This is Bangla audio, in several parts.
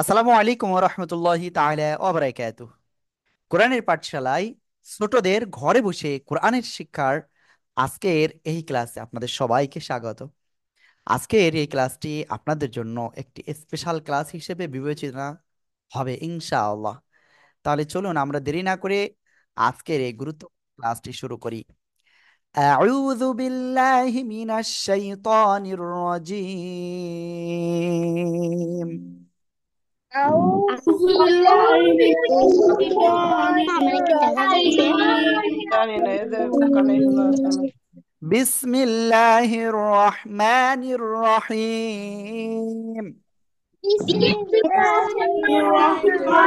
আসসালামু আলাইকুম রহমতুল্লাহি তাহলে অবরাকাত কোরআনের পাঠশালায় ছোটদের ঘরে বসে কোরআনের শিক্ষার আজকের এই ক্লাসে আপনাদের সবাইকে স্বাগত আজকের এই ক্লাসটি আপনাদের জন্য একটি স্পেশাল ক্লাস হিসেবে বিবেচনা হবে আল্লাহ তাহলে চলুন আমরা দেরি না করে আজকের এই গুরুত্বপূর্ণ ক্লাসটি শুরু করি أعوذ بالله من الشيطان الرجيم بسم الله الرحمن الرحيم بسم الله الرحمن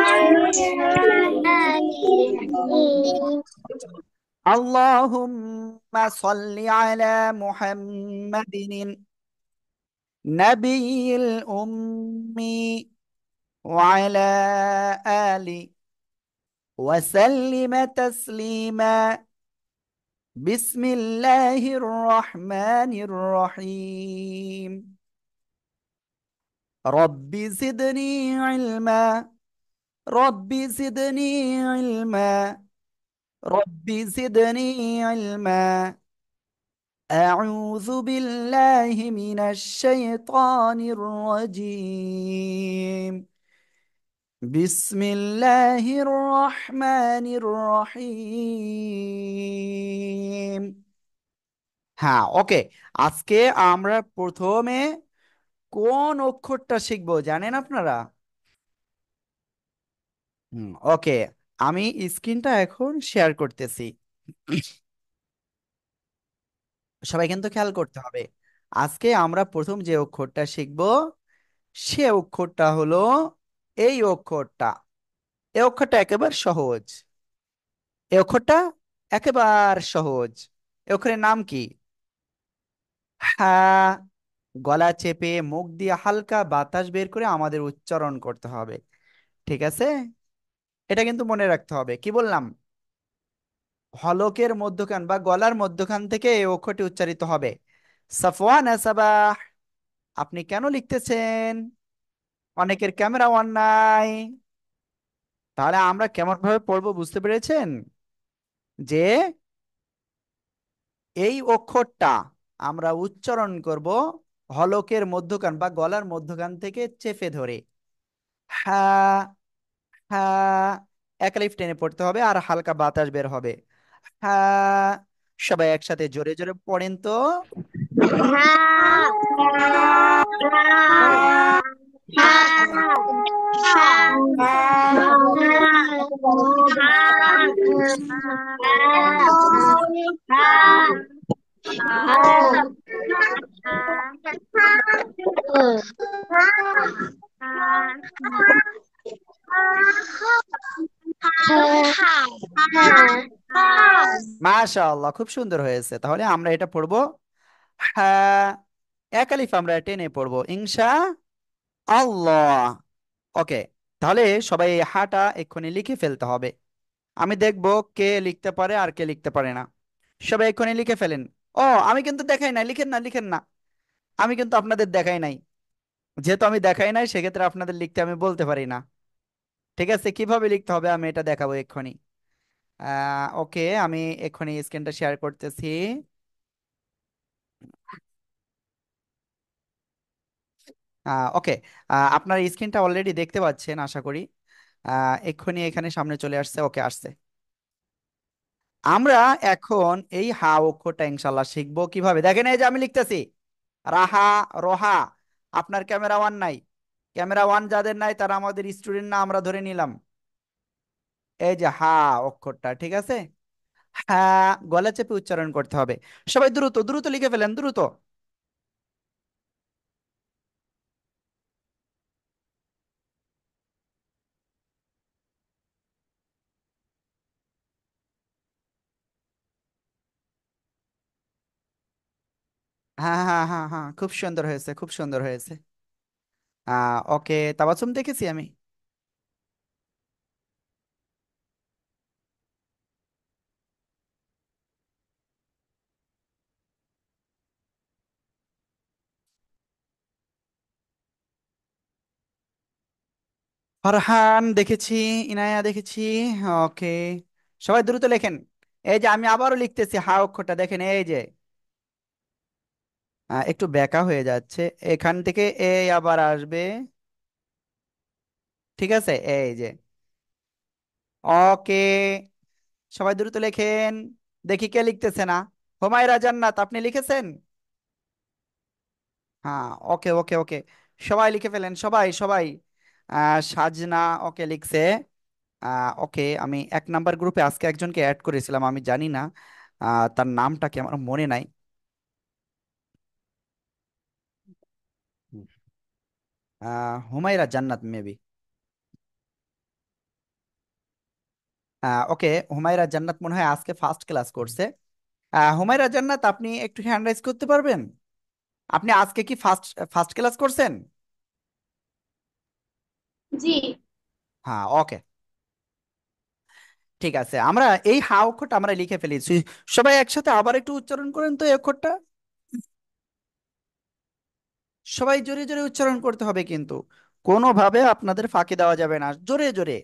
الرحيم اللهم صل على محمد نبي الأمي وعلى آله وسلم تسليما بسم الله الرحمن الرحيم رب زدني علما رب زدني علما رب زدني علما أعوذ بالله من الشيطان الرجيم বিসমিল্লাহির রহমানির রহিম হ্যাঁ ওকে আজকে আমরা প্রথমে কোন অক্ষরটা শিখবো জানেন আপনারা হুম ওকে আমি স্ক্রিনটা এখন শেয়ার করতেছি সবাই কিন্তু খেয়াল করতে হবে আজকে আমরা প্রথম যে অক্ষরটা শিখবো সে অক্ষরটা হলো এই অক্ষরটা এই অক্ষরটা একেবারে সহজ এই অক্ষরটা একেবারে সহজ এ অক্ষরের নাম কি হ্যাঁ গলা চেপে মুখ দিয়ে হালকা বাতাস বের করে আমাদের উচ্চারণ করতে হবে ঠিক আছে এটা কিন্তু মনে রাখতে হবে কি বললাম হলকের মধ্যখান বা গলার মধ্যখান থেকে এই অক্ষরটি উচ্চারিত হবে সাফওয়ান সাবাহ আপনি কেন লিখতেছেন অনেকের ক্যামেরা ওয়ান নাই তাহলে আমরা কেমন ভাবে পড়বো বুঝতে পেরেছেন যে এই অক্ষরটা আমরা উচ্চারণ করব হলকের মধ্যখান বা গলার মধ্যখান থেকে চেপে ধরে হ্যাঁ হা একলিফ টেনে পড়তে হবে আর হালকা বাতাস বের হবে হ্যাঁ সবাই একসাথে জোরে জোরে পড়েন তো মাশাআল্লাহ খুব সুন্দর হয়েছে তাহলে আমরা এটা পড়বো হ্যাঁ একালিফ আমরা টেনে পড়বো ইংসা আল্লাহ ওকে তাহলে সবাই এই হাটা এক্ষুনি লিখে ফেলতে হবে আমি দেখব কে লিখতে পারে আর কে লিখতে পারে না সবাই এক্ষুনি লিখে ফেলেন ও আমি কিন্তু দেখাই নাই লিখেন না লিখেন না আমি কিন্তু আপনাদের দেখাই নাই যেহেতু আমি দেখাই নাই সেক্ষেত্রে আপনাদের লিখতে আমি বলতে পারি না ঠিক আছে কিভাবে লিখতে হবে আমি এটা দেখাবো এক্ষুনি ওকে আমি এক্ষুনি স্ক্রিনটা শেয়ার করতেছি ওকে আপনার স্ক্রিনটা অলরেডি দেখতে পাচ্ছেন আশা করি আহ, এক্ষুনি এখানে সামনে চলে আসছে ওকে আসছে আমরা এখন এই হা অক্ষরটা ইনশাল্লাহ শিখবো কিভাবে দেখেন এই যে আমি লিখতেছি রাহা রোহা আপনার ক্যামেরা ওয়ান নাই ক্যামেরা ওয়ান যাদের নাই তারা আমাদের স্টুডেন্ট না আমরা ধরে নিলাম এই যে হা অক্ষরটা ঠিক আছে হ্যাঁ গলা চেপে উচ্চারণ করতে হবে সবাই দ্রুত দ্রুত লিখে ফেলেন দ্রুত হ্যাঁ, হ্যাঁ হ্যাঁ হ্যাঁ হ্যাঁ খুব সুন্দর হয়েছে খুব সুন্দর হয়েছে আহ ওকে তাবাসুম দেখেছি আমি ফারহান দেখেছি ইনায়া দেখেছি ওকে সবাই দ্রুত লেখেন এই যে আমি আবারও লিখতেছি হা অক্ষরটা দেখেন এই যে একটু ব্যাকা হয়ে যাচ্ছে এখান থেকে এ আবার আসবে ঠিক আছে এই যে ওকে সবাই দ্রুত লেখেন দেখি কে লিখতেছে না হোমায়রা জান্নাত আপনি লিখেছেন হ্যাঁ ওকে ওকে ওকে সবাই লিখে ফেলেন সবাই সবাই সাজনা ওকে লিখছে ওকে আমি এক নাম্বার গ্রুপে আজকে একজনকে অ্যাড করেছিলাম আমি জানি না তার নামটা কি আমার মনে নাই হুমায়রা জান্নাত মেবি ওকে হুমায়রা জান্নাত মনে হয় আজকে ফার্স্ট ক্লাস করছে হুমায়রা জান্নাত আপনি একটু হ্যান্ড রাইজ করতে পারবেন আপনি আজকে কি ফার্স্ট ফার্স্ট ক্লাস করছেন জি হ্যাঁ ওকে ঠিক আছে আমরা এই হা অক্ষরটা আমরা লিখে ফেলেছি সবাই একসাথে আবার একটু উচ্চারণ করেন তো এই অক্ষরটা সবাই জোরে জোরে উচ্চারণ করতে হবে কিন্তু কোনোভাবে আপনাদের ফাঁকি দেওয়া যাবে না জোরে জোরে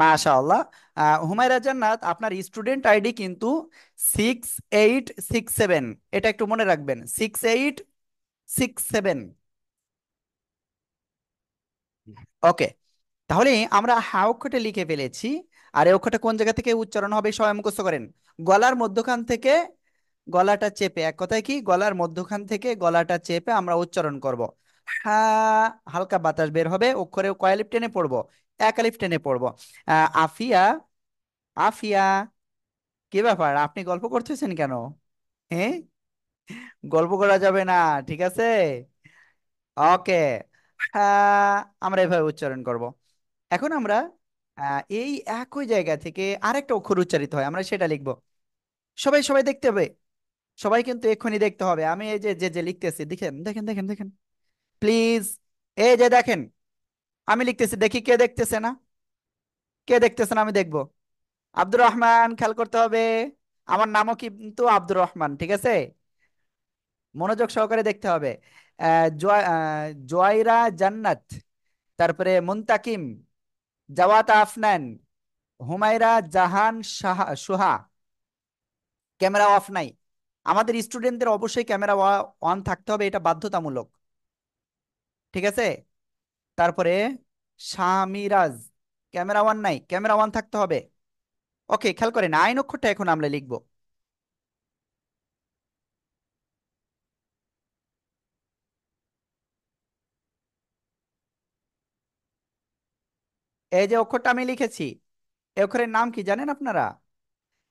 মাশাআল্লাহ হুমায়রা জান্নাত আপনার স্টুডেন্ট আইডি কিন্তু সিক্স এইট সিক্স সেভেন এটা একটু মনে রাখবেন six eight six seven okay তাহলে আমরা হা অক্ষরটা লিখে ফেলেছি আর এই অক্ষরটা কোন জায়গা থেকে উচ্চারণ হবে সবাই মুখস্থ করেন গলার মধ্যখান থেকে গলাটা চেপে এক কথায় কি গলার মধ্যখান থেকে গলাটা চেপে আমরা উচ্চারণ করব হা হালকা বাতাস বের হবে অক্ষরে লিফ টেনে পড়বো লিফ টেনে পড়বো আফিয়া আফিয়া কি ব্যাপার আপনি গল্প করতেছেন কেন হ্যাঁ গল্প করা যাবে না ঠিক আছে ওকে হ্যাঁ, আমরা এভাবে উচ্চারণ করব এখন আমরা এই একই জায়গা থেকে আরেকটা অক্ষর উচ্চারিত হয় আমরা সেটা লিখব সবাই সবাই দেখতে হবে সবাই কিন্তু এক্ষুনি দেখতে হবে আমি এই যে যে যে লিখতেছি দেখেন দেখেন দেখেন দেখেন প্লিজ এ যে দেখেন আমি লিখতেছি দেখি কে দেখতেছে না কে দেখতেছে না আমি দেখব আব্দুর রহমান খেয়াল করতে হবে আমার নামও কিন্তু আব্দুর রহমান ঠিক আছে মনোযোগ সহকারে দেখতে হবে জোয়াইরা জান্নাত তারপরে মুন্তাকিম জাওয়াত আফনান হুমায়রা জাহান সাহা সোহা ক্যামেরা অফ নাই আমাদের স্টুডেন্টদের অবশ্যই ক্যামেরা অন থাকতে হবে এটা বাধ্যতামূলক ঠিক আছে তারপরে শামিরাজ ক্যামেরা ওয়ান নাই ক্যামেরা ওয়ান থাকতে হবে ওকে খেয়াল করেন আইন অক্ষরটা এখন আমরা লিখবো এই যে অক্ষরটা আমি লিখেছি এ অক্ষরের নাম কি জানেন আপনারা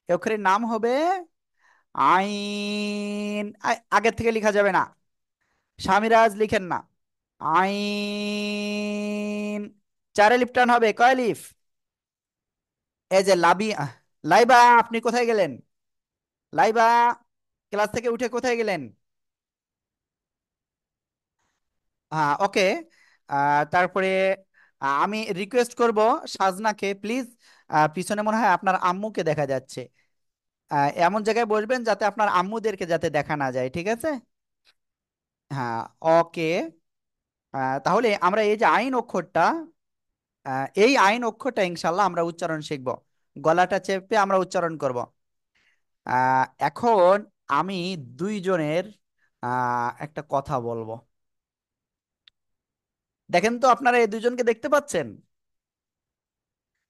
এ অক্ষরের নাম হবে আইন আগের থেকে লেখা যাবে না স্বামীরাজ লিখেন না আইন চারে লিপটান হবে কয় লিফ এই যে লাবি লাইবা আপনি কোথায় গেলেন লাইবা ক্লাস থেকে উঠে কোথায় গেলেন হ্যাঁ ওকে তারপরে আমি রিকোয়েস্ট করব সাজনাকে প্লিজ পিছনে মনে হয় আপনার আম্মুকে দেখা যাচ্ছে এমন জায়গায় বসবেন যাতে আপনার আম্মুদেরকে যাতে দেখা না যায় ঠিক আছে হ্যাঁ ওকে তাহলে আমরা এই যে আইন অক্ষরটা এই আইন অক্ষরটা ইনশাল্লাহ আমরা উচ্চারণ শিখব গলাটা চেপে আমরা উচ্চারণ করব এখন আমি দুইজনের একটা কথা বলবো দেখেন তো আপনারা এই দুইজনকে দেখতে পাচ্ছেন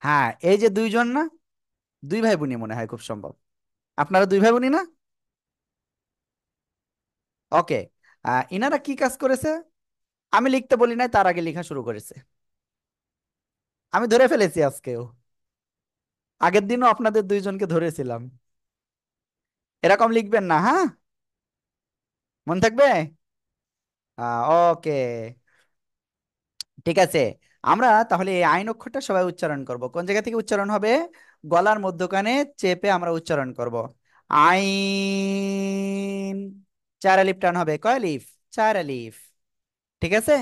হ্যাঁ এই যে দুইজন না দুই ভাই বোনই মনে হয় খুব সম্ভব আপনারা দুই ভাই বোনই না ওকে ইনারা কি কাজ করেছে আমি লিখতে বলি নাই তার আগে লেখা শুরু করেছে আমি ধরে ফেলেছি আজকেও আগের দিনও আপনাদের দুইজনকে ধরেছিলাম এরকম লিখবেন না হ্যাঁ মন থাকবে ওকে ঠিক আছে আমরা তাহলে এই আইন অক্ষরটা সবাই উচ্চারণ করব কোন জায়গা থেকে উচ্চারণ হবে গলার মধ্যখানে চেপে আমরা উচ্চারণ করব আইন চার আলিফ টান হবে কয় আলিফ চার আলিফ ঠিক আছে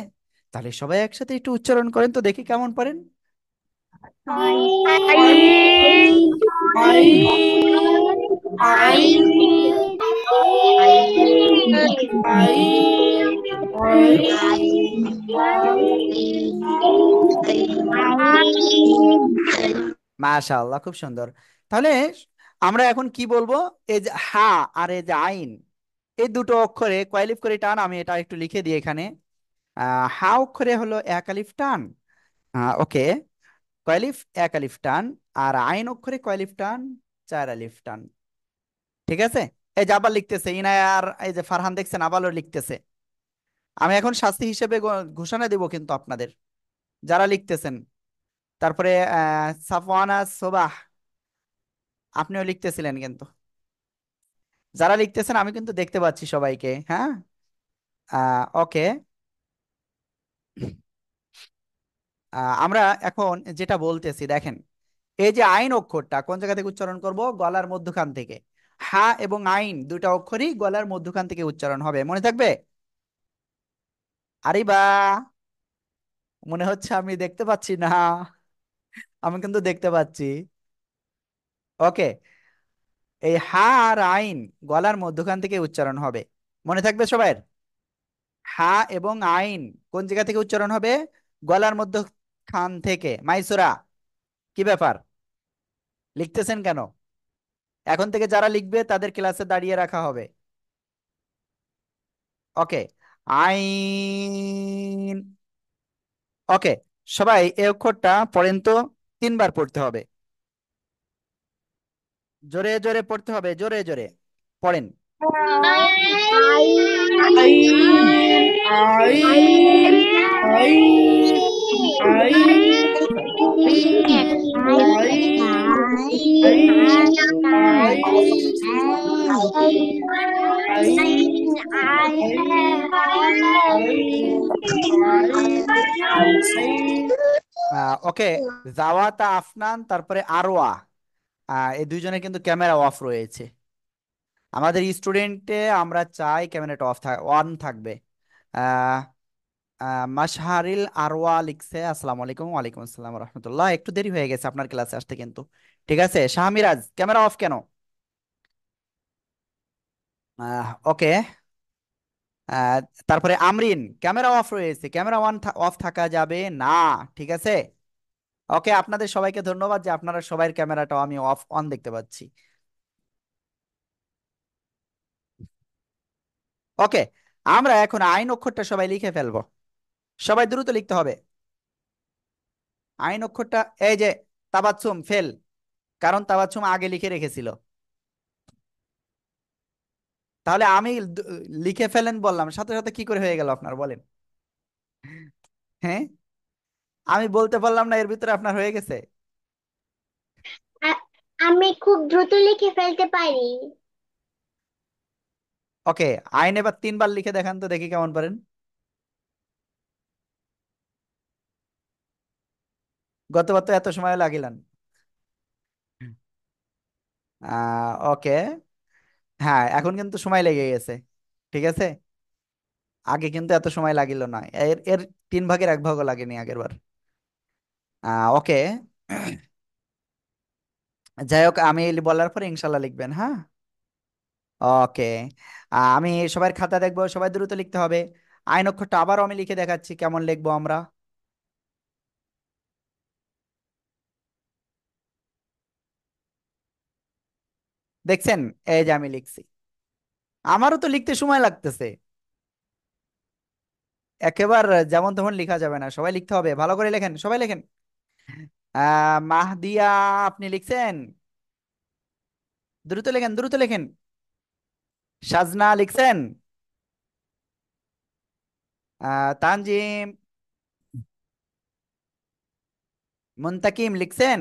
তাহলে সবাই একসাথে একটু উচ্চারণ করেন তো দেখি কেমন পারেন আইন আইন আইন মাশাআল্লাহ খুব সুন্দর তাহলে আমরা এখন কি বলবো এই যে হা আর এই যে আইন এই দুটো অক্ষরে কয়ালিফ করে টান আমি এটা একটু লিখে দিই এখানে হা অক্ষরে হলো এক আলিফ টান ওকে কয়ালিফ এক আলিফ টান আর আইন অক্ষরে কয়ালিফ টান চার আলিফ টান ঠিক আছে এই যে আবার লিখতেছে ইনায়ার এই যে ফারহান দেখছেন আবারও লিখতেছে আমি এখন শাস্তি হিসেবে ঘোষণা দেব কিন্তু আপনাদের যারা লিখতেছেন তারপরে সাফওয়ানা সোবাহ আপনিও লিখতেছিলেন কিন্তু যারা লিখতেছেন আমি কিন্তু দেখতে পাচ্ছি সবাইকে হ্যাঁ ওকে আমরা এখন যেটা বলতেছি দেখেন এই যে আইন অক্ষরটা কোন জায়গা থেকে উচ্চারণ করব গলার মধ্যখান থেকে হা এবং আইন দুটা অক্ষরই গলার মধ্যখান থেকে উচ্চারণ হবে মনে থাকবে আরে বা মনে হচ্ছে আমি দেখতে পাচ্ছি না আমি কিন্তু দেখতে পাচ্ছি ওকে এই হা আর আইন গলার মধ্যখান থেকে উচ্চারণ হবে মনে থাকবে সবাই হা এবং আইন কোন জায়গা থেকে উচ্চারণ হবে গলার মধ্যখান থেকে মাইসুরা কি ব্যাপার লিখতেছেন কেন এখন থেকে যারা লিখবে তাদের ক্লাসে দাঁড়িয়ে রাখা হবে ওকে আইন ওকে সবাই এই অক্ষরটা পড়েন তো তিনবার পড়তে হবে জোরে জোরে পড়তে হবে জোরে জোরে পড়েন আইন ওকে জাওয়াতা আফনান তারপরে আরোয়া এই দুইজনে কিন্তু ক্যামেরা অফ রয়েছে আমাদের স্টুডেন্টে আমরা চাই ক্যামেরাটা অফ অন থাকবে মাসহারিল আরওয়া লিখছে আসসালামু আলাইকুম ওয়ালাইকুম আসসালাম রহমতুল্লাহ একটু দেরি হয়ে গেছে আপনার ক্লাসে আসতে কিন্তু ঠিক আছে শাহমিরাজ ক্যামেরা অফ কেন ওকে তারপরে আমরিন ক্যামেরা অফ রয়েছে ক্যামেরা ওয়ান অফ থাকা যাবে না ঠিক আছে ওকে আপনাদের সবাইকে ধন্যবাদ যে আপনারা সবাই ক্যামেরাটাও আমি অফ অন দেখতে পাচ্ছি ওকে আমরা এখন আইন অক্ষরটা সবাই লিখে ফেলবো সবাই দ্রুত লিখতে হবে আইন অক্ষরটা এই যে তাবাচ্ছুম ফেল কারণ তাবাচ্ছুম আগে লিখে রেখেছিল তাহলে আমি লিখে ফেলেন বললাম সাথে সাথে কি করে হয়ে গেল আপনার বলেন হ্যাঁ আমি বলতে পারলাম না এর ভিতরে আপনার হয়ে গেছে আমি খুব দ্রুত লিখে ফেলতে পারি ওকে আইন এবার তিনবার লিখে দেখান তো দেখি কেমন পারেন গতবার তো এত সময় লাগিলেন ওকে হ্যাঁ এখন কিন্তু সময় লেগে গেছে ঠিক আছে আগে কিন্তু এত সময় লাগিল না এর এর তিন ভাগের এক ভাগও লাগেনি আগের বার ওকে যাই হোক আমি বলার পরে ইনশাল্লাহ লিখবেন হ্যাঁ ওকে আমি সবার খাতা দেখবো সবাই দ্রুত লিখতে হবে আইন অক্ষরটা আবারও আমি লিখে দেখাচ্ছি কেমন লিখবো আমরা দেখছেন এই যে আমি লিখছি আমারও তো লিখতে সময় লাগতেছে একেবারে যেমন তেমন লিখা যাবে না সবাই লিখতে হবে ভালো করে লেখেন সবাই লেখেন মাহদিয়া আপনি লিখছেন দ্রুত লেখেন দ্রুত লেখেন সাজনা লিখছেন তানজিম মুন্তাকিম লিখছেন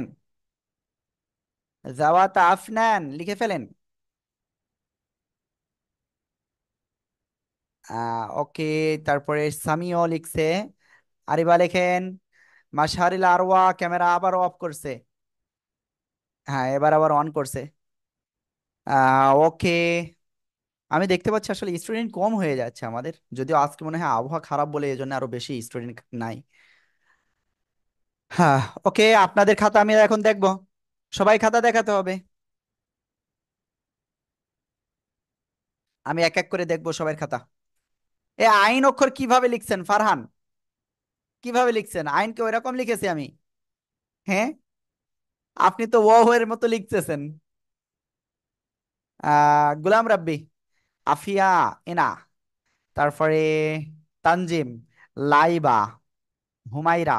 জাওয়াতা আফনান লিখে ফেলেন ওকে তারপরে সামিও লিখছে আরিবা লেখেন মাসারিল আরওয়া ক্যামেরা আবার অফ করছে হ্যাঁ এবার আবার অন করছে ওকে আমি দেখতে পাচ্ছি আসলে স্টুডেন্ট কম হয়ে যাচ্ছে আমাদের যদিও আজকে মনে হয় আবহাওয়া খারাপ বলে এজন্য আরো বেশি স্টুডেন্ট নাই হ্যাঁ ওকে আপনাদের খাতা আমি এখন দেখবো সবাই খাতা দেখাতে হবে আমি এক এক করে দেখবো সবার খাতা এ আইন অক্ষর কিভাবে লিখছেন ফারহান কিভাবে লিখছেন আইনকে ওই রকম লিখেছি আমি হ্যাঁ আপনি তো ওয়ের মতো লিখতেছেন গুলাম রাব্বি আফিয়া এনা তারপরে তানজিম লাইবা হুমাইরা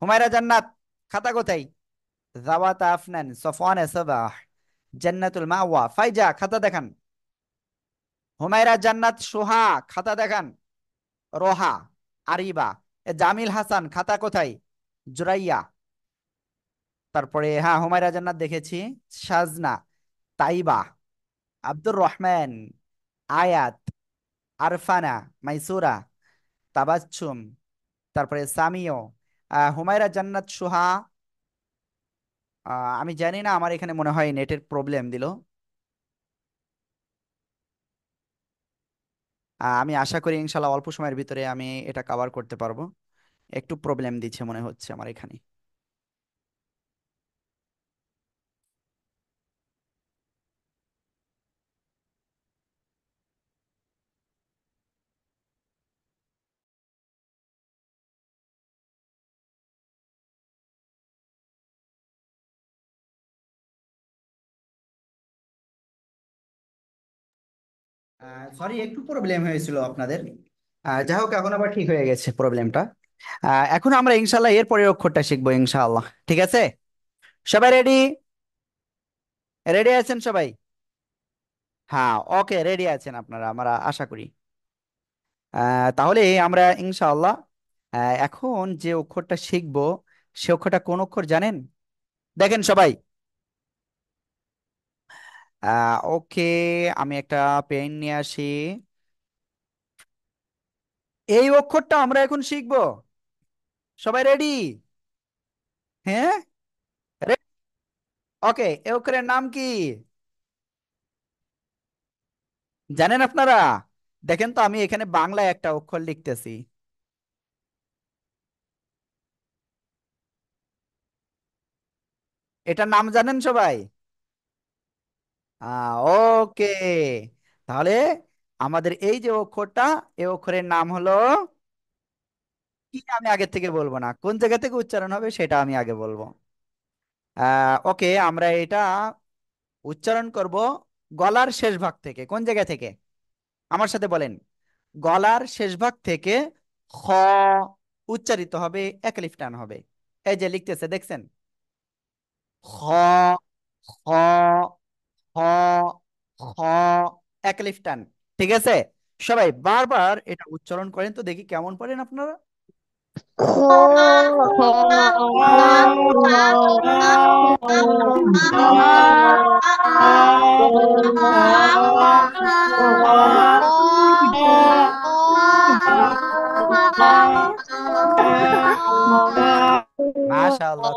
হুমাইরা জান্নাত খাতা কোথায় জাওয়াতা আফনান সফওয়ান সাবাহ জান্নাতুল মাওয়া ফাইজা খাতা দেখান হুমায়রা জান্নাত সোহা খাতা দেখান রোহা আরিবা জামিল হাসান খাতা কোথায় জুরাইয়া তারপরে হ্যাঁ হুমায়রা জান্নাত দেখেছি সাজনা তাইবা আব্দুর রহমান আয়াত আরফানা মাইসুরা তাবাচ্ছুম তারপরে সামিও হুমায়রা জান্নাত সোহা আমি জানি না আমার এখানে মনে হয় নেটের প্রবলেম দিল আমি আশা করি ইনশাল্লাহ অল্প সময়ের ভিতরে আমি এটা কাভার করতে পারবো একটু প্রবলেম দিচ্ছে মনে হচ্ছে আমার এখানে সরি একটু প্রবলেম হয়েছিল আপনাদের যাই হোক এখন আবার ঠিক হয়ে গেছে প্রবলেমটা এখন আমরা ইনশাল্লাহ এর পরের অক্ষরটা শিখবো ইনশাআল্লাহ ঠিক আছে সবাই রেডি রেডি আছেন সবাই হ্যাঁ ওকে রেডি আছেন আপনারা আমরা আশা করি তাহলে আমরা ইনশাআল্লাহ এখন যে অক্ষরটা শিখবো সে অক্ষরটা কোন অক্ষর জানেন দেখেন সবাই আহ ওকে আমি একটা পেন নিয়ে আসি এই অক্ষরটা আমরা এখন শিখব সবাই রেডি হ্যাঁ ওকে এ অক্ষরের নাম কি জানেন আপনারা দেখেন তো আমি এখানে বাংলায় একটা অক্ষর লিখতেছি এটার নাম জানেন সবাই ওকে তাহলে আমাদের এই যে অক্ষরটা এই অক্ষরের নাম হলো কি আমি আগে থেকে বলবো না কোন জায়গা থেকে উচ্চারণ হবে সেটা আমি আগে বলবো ওকে আমরা এটা উচ্চারণ করব গলার শেষ ভাগ থেকে কোন জায়গা থেকে আমার সাথে বলেন গলার শেষ ভাগ থেকে খ উচ্চারিত হবে একলিফ টান হবে এই যে লিখতেছে দেখছেন খ খ হ ঠিক আছে সবাই বারবার এটা উচ্চারণ করেন তো দেখি কেমন পারেন আপনারা মাশাআল্লাহ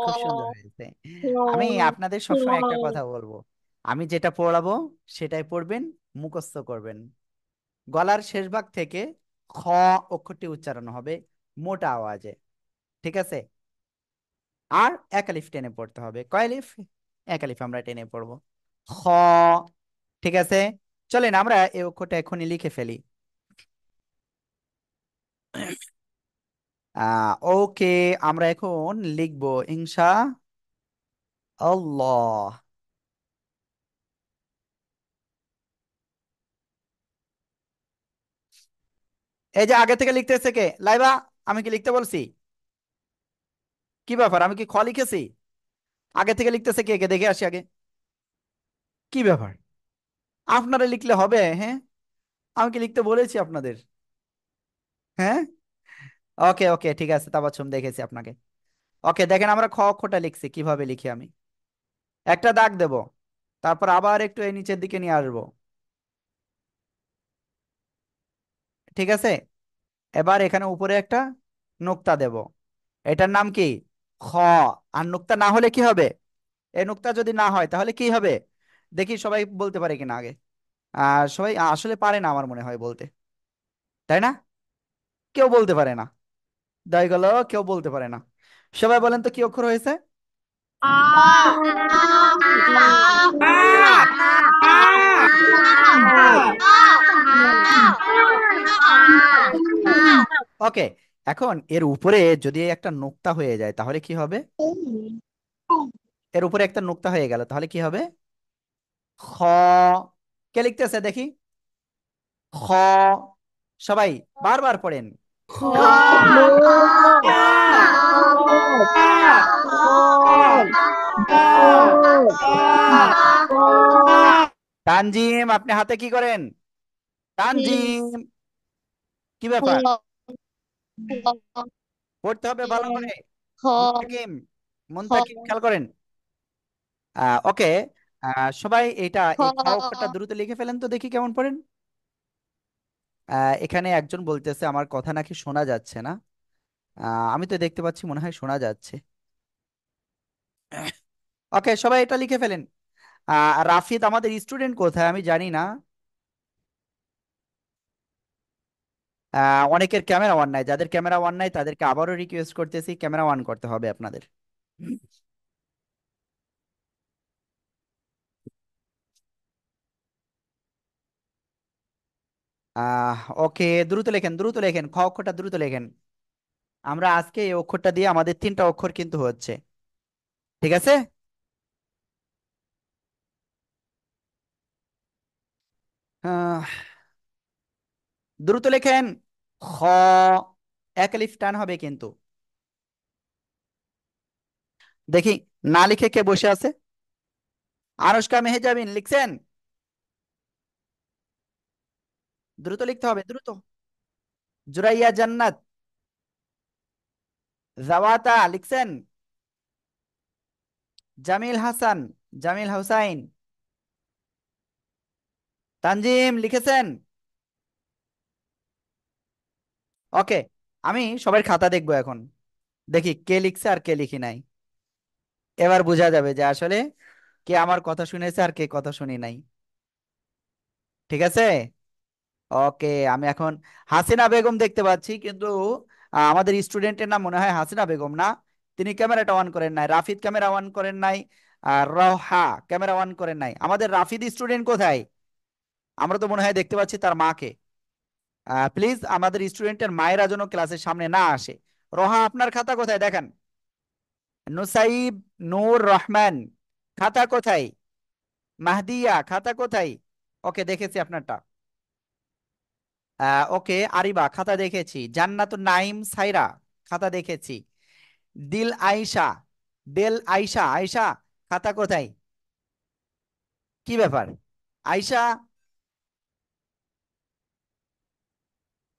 খুব সুন্দর হয়েছে আমি আপনাদের সবসময় একটা কথা বলবো আমি যেটা পড়াবো সেটাই পড়বেন মুখস্থ করবেন গলার শেষ ভাগ থেকে খ অক্ষরটি উচ্চারণ হবে মোটা আওয়াজে ঠিক আছে আর একালিফ টেনে পড়তে হবে কয়ালিফ একালিফ আমরা টেনে পড়ব খ ঠিক আছে চলেন আমরা এই অক্ষরটা এখনই লিখে ফেলি ওকে আমরা এখন লিখবো ইংসা আল্লাহ এই যে আগে থেকে লিখতেছে কে লাইবা আমি কি লিখতে বলছি কি ব্যাপার আমি কি খ লিখেছি আগে থেকে লিখতেছে কে কে দেখে আসি আগে কি ব্যাপার আপনারা লিখলে হবে হ্যাঁ আমি কি লিখতে বলেছি আপনাদের হ্যাঁ ওকে ওকে ঠিক আছে তাবাচ্ছুম দেখেছি আপনাকে ওকে দেখেন আমরা খ খোটা লিখছি কিভাবে লিখি আমি একটা দাগ দেব তারপর আবার একটু এই নিচের দিকে নিয়ে আসবো ঠিক আছে এবার এখানে উপরে একটা নুক্তা দেব এটার নাম কি খ আর নুক্তা না হলে কি হবে এ নুক্তা যদি না হয় তাহলে কি হবে দেখি সবাই বলতে পারে কিনা আগে আর সবাই আসলে পারে না আমার মনে হয় বলতে তাই না কেউ বলতে পারে না দয় গেল কেউ বলতে পারে না সবাই বলেন তো কি অক্ষর হয়েছে ওকে এখন এর উপরে যদি একটা নোক্তা হয়ে যায় তাহলে কি হবে এর উপরে একটা নোক্তা হয়ে গেল তাহলে কি হবে খ কে লিখতেছে দেখি খ সবাই বারবার পড়েন তানজিম আপনি হাতে কি করেন তানজিম কি ব্যাপার পড়তে হবে ভালো করে মুন্তাকিম মুন্তাকিম খেয়াল করেন ওকে সবাই এটা এই দ্রুত লিখে ফেলেন তো দেখি কেমন পড়েন এখানে একজন বলতেছে আমার কথা নাকি শোনা যাচ্ছে না আমি তো দেখতে পাচ্ছি মনে হয় শোনা যাচ্ছে ওকে সবাই এটা লিখে ফেলেন রাফিদ আমাদের স্টুডেন্ট কোথায় আমি জানি না অনেকের ক্যামেরা ওয়ান নাই যাদের ক্যামেরা ওয়ান নাই তাদেরকে আবারও রিকোয়েস্ট করতেছি ক্যামেরা ওয়ান করতে হবে আপনাদের ওকে দ্রুত লেখেন দ্রুত লেখেন খ অক্ষরটা দ্রুত লেখেন আমরা আজকে এই অক্ষরটা দিয়ে আমাদের তিনটা অক্ষর কিন্তু হচ্ছে ঠিক আছে দ্রুত লেখেন খ একলিফ টান হবে কিন্তু দেখি না লিখে কে বসে আছে আনুষ্কা মেহেজাবিন লিখছেন দ্রুত লিখতে হবে দ্রুত জুরাইয়া জান্নাত জাওয়াতা লিখছেন জামিল হাসান জামিল হুসাইন তানজিম লিখেছেন ওকে আমি সবার খাতা দেখবো এখন দেখি কে লিখছে আর কে লিখি নাই এবার বোঝা যাবে যে আসলে কে আমার কথা শুনেছে আর কে কথা শুনি নাই ঠিক আছে ওকে আমি এখন হাসিনা বেগম দেখতে পাচ্ছি কিন্তু আমাদের স্টুডেন্টের নাম মনে হয় হাসিনা বেগম না তিনি ক্যামেরাটা অন করেন নাই রাফিদ ক্যামেরা অন করেন নাই আর রহা ক্যামেরা অন করেন নাই আমাদের রাফিদ স্টুডেন্ট কোথায় আমরা তো মনে হয় দেখতে পাচ্ছি তার মাকে প্লিজ আমাদের স্টুডেন্টের মায়েরা যেন ক্লাসের সামনে না আসে রহা আপনার খাতা কোথায় দেখেন নুসাইব নূর রহমান খাতা কোথায় মাহদিয়া খাতা কোথায় ওকে দেখেছি আপনারটা ওকে আরিবা খাতা দেখেছি জান্নাত নাইম সাইরা খাতা দেখেছি দিল আইসা দেল আইসা আইসা খাতা কোথায় কি ব্যাপার আইসা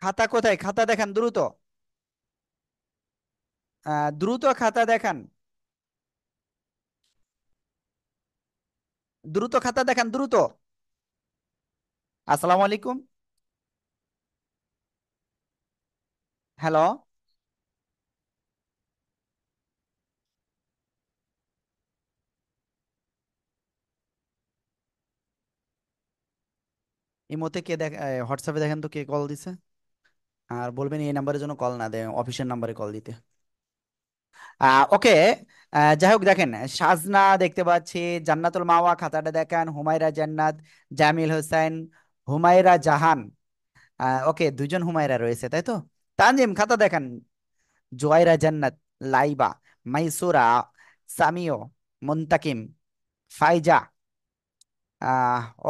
খাতা কোথায় খাতা দেখান দ্রুত দ্রুত খাতা দেখান দ্রুত খাতা দেখান দ্রুত আসসালামু আলাইকুম হ্যালো ইমোতে কে দেখ হোয়াটসঅ্যাপে দেখেন তো কে কল দিছে আর বলবেন এই নাম্বারের জন্য কল না দেয় অফিসের নাম্বারে কল দিতে ওকে যাই হোক দেখেন সাজনা দেখতে পাচ্ছি জান্নাতুল মাওয়া খাতাটা দেখেন হুমায়রা জান্নাত জামিল হোসেন হুমায়রা জাহান ওকে দুজন হুমায়রা রয়েছে তাই তো তানজিম খাতা দেখেন জোয়াইরা জান্নাত লাইবা মাইসুরা সামিও মুন্তাকিম ফাইজা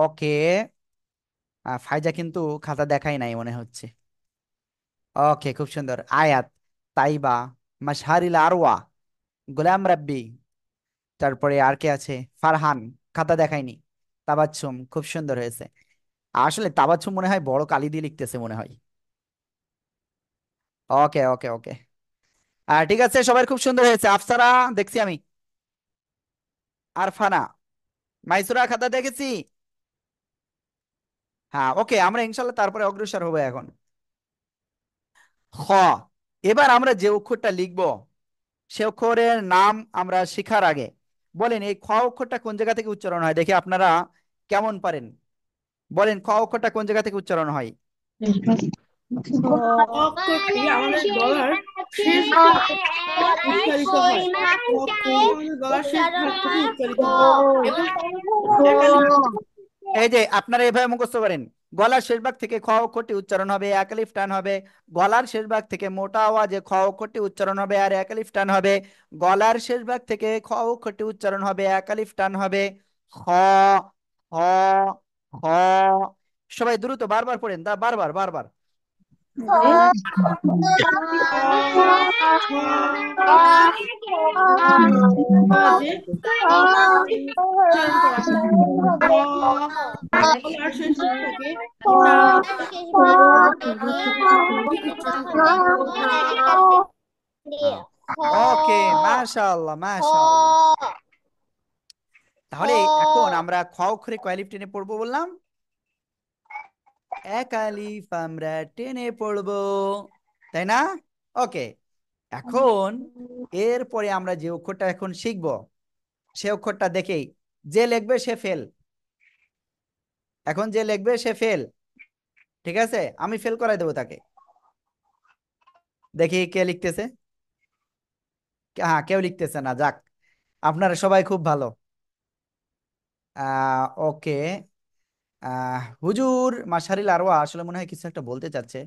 ওকে ফাইজা কিন্তু খাতা দেখাই নাই মনে হচ্ছে ওকে খুব সুন্দর আয়াত তাইবা মাসহারিল আরওয়া গোলাম রাব্বি তারপরে আর কে আছে ফারহান খাতা দেখায়নি তাবাচ্ছুম খুব সুন্দর হয়েছে আসলে তাবাচ্ছুম মনে হয় বড় কালি দিয়ে লিখতেছে মনে হয় ওকে ওকে ওকে আর ঠিক আছে সবাই খুব সুন্দর হয়েছে আফসারা দেখছি আমি আরফানা মাইসুরা খাতা দেখেছি হ্যাঁ ওকে আমরা ইনশাল্লাহ তারপরে অগ্রসর হবো এখন খ এবার আমরা যে অক্ষরটা লিখব সে অক্ষরের নাম আমরা শিখার আগে বলেন এই খ অক্ষরটা কোন জায়গা থেকে উচ্চারণ হয় দেখি আপনারা কেমন পারেন বলেন খ অক্ষরটা কোন জায়গা থেকে উচ্চারণ হয় উচ্চারিত হয় এই যে আপনারা এভাবে মুখস্থ করেন গলার শেষ ভাগ থেকে খ অক্ষরটি উচ্চারণ হবে একালিফ টান হবে গলার শেষ ভাগ থেকে মোটা আওয়াজে খ অক্ষরটি উচ্চারণ হবে আর একালিফ টান হবে গলার শেষ ভাগ থেকে খ অক্ষরটি উচ্চারণ হবে একালিফ টান হবে খ খ খ সবাই দ্রুত বারবার পড়েন দা বারবার বারবার ওকে মাশাআল্লাহ মাশাআল্লাহ তাহলে এখন আমরা খ অক্ষরে কয় পড়বো বললাম এক আমরা টেনে পড়ব তাই না ওকে এখন এরপরে আমরা যে অক্ষরটা এখন শিখব সে অক্ষরটা দেখেই যে লিখবে সে ফেল এখন যে লিখবে সে ফেল ঠিক আছে আমি ফেল করাই দেবো তাকে দেখি কে লিখতেছে হ্যাঁ কেউ লিখতেছে না যাক আপনারা সবাই খুব ভালো আহ ওকে হুজুর মাশারিল লারোয়া আসলে মনে হয় কিছু একটা বলতে চাচ্ছে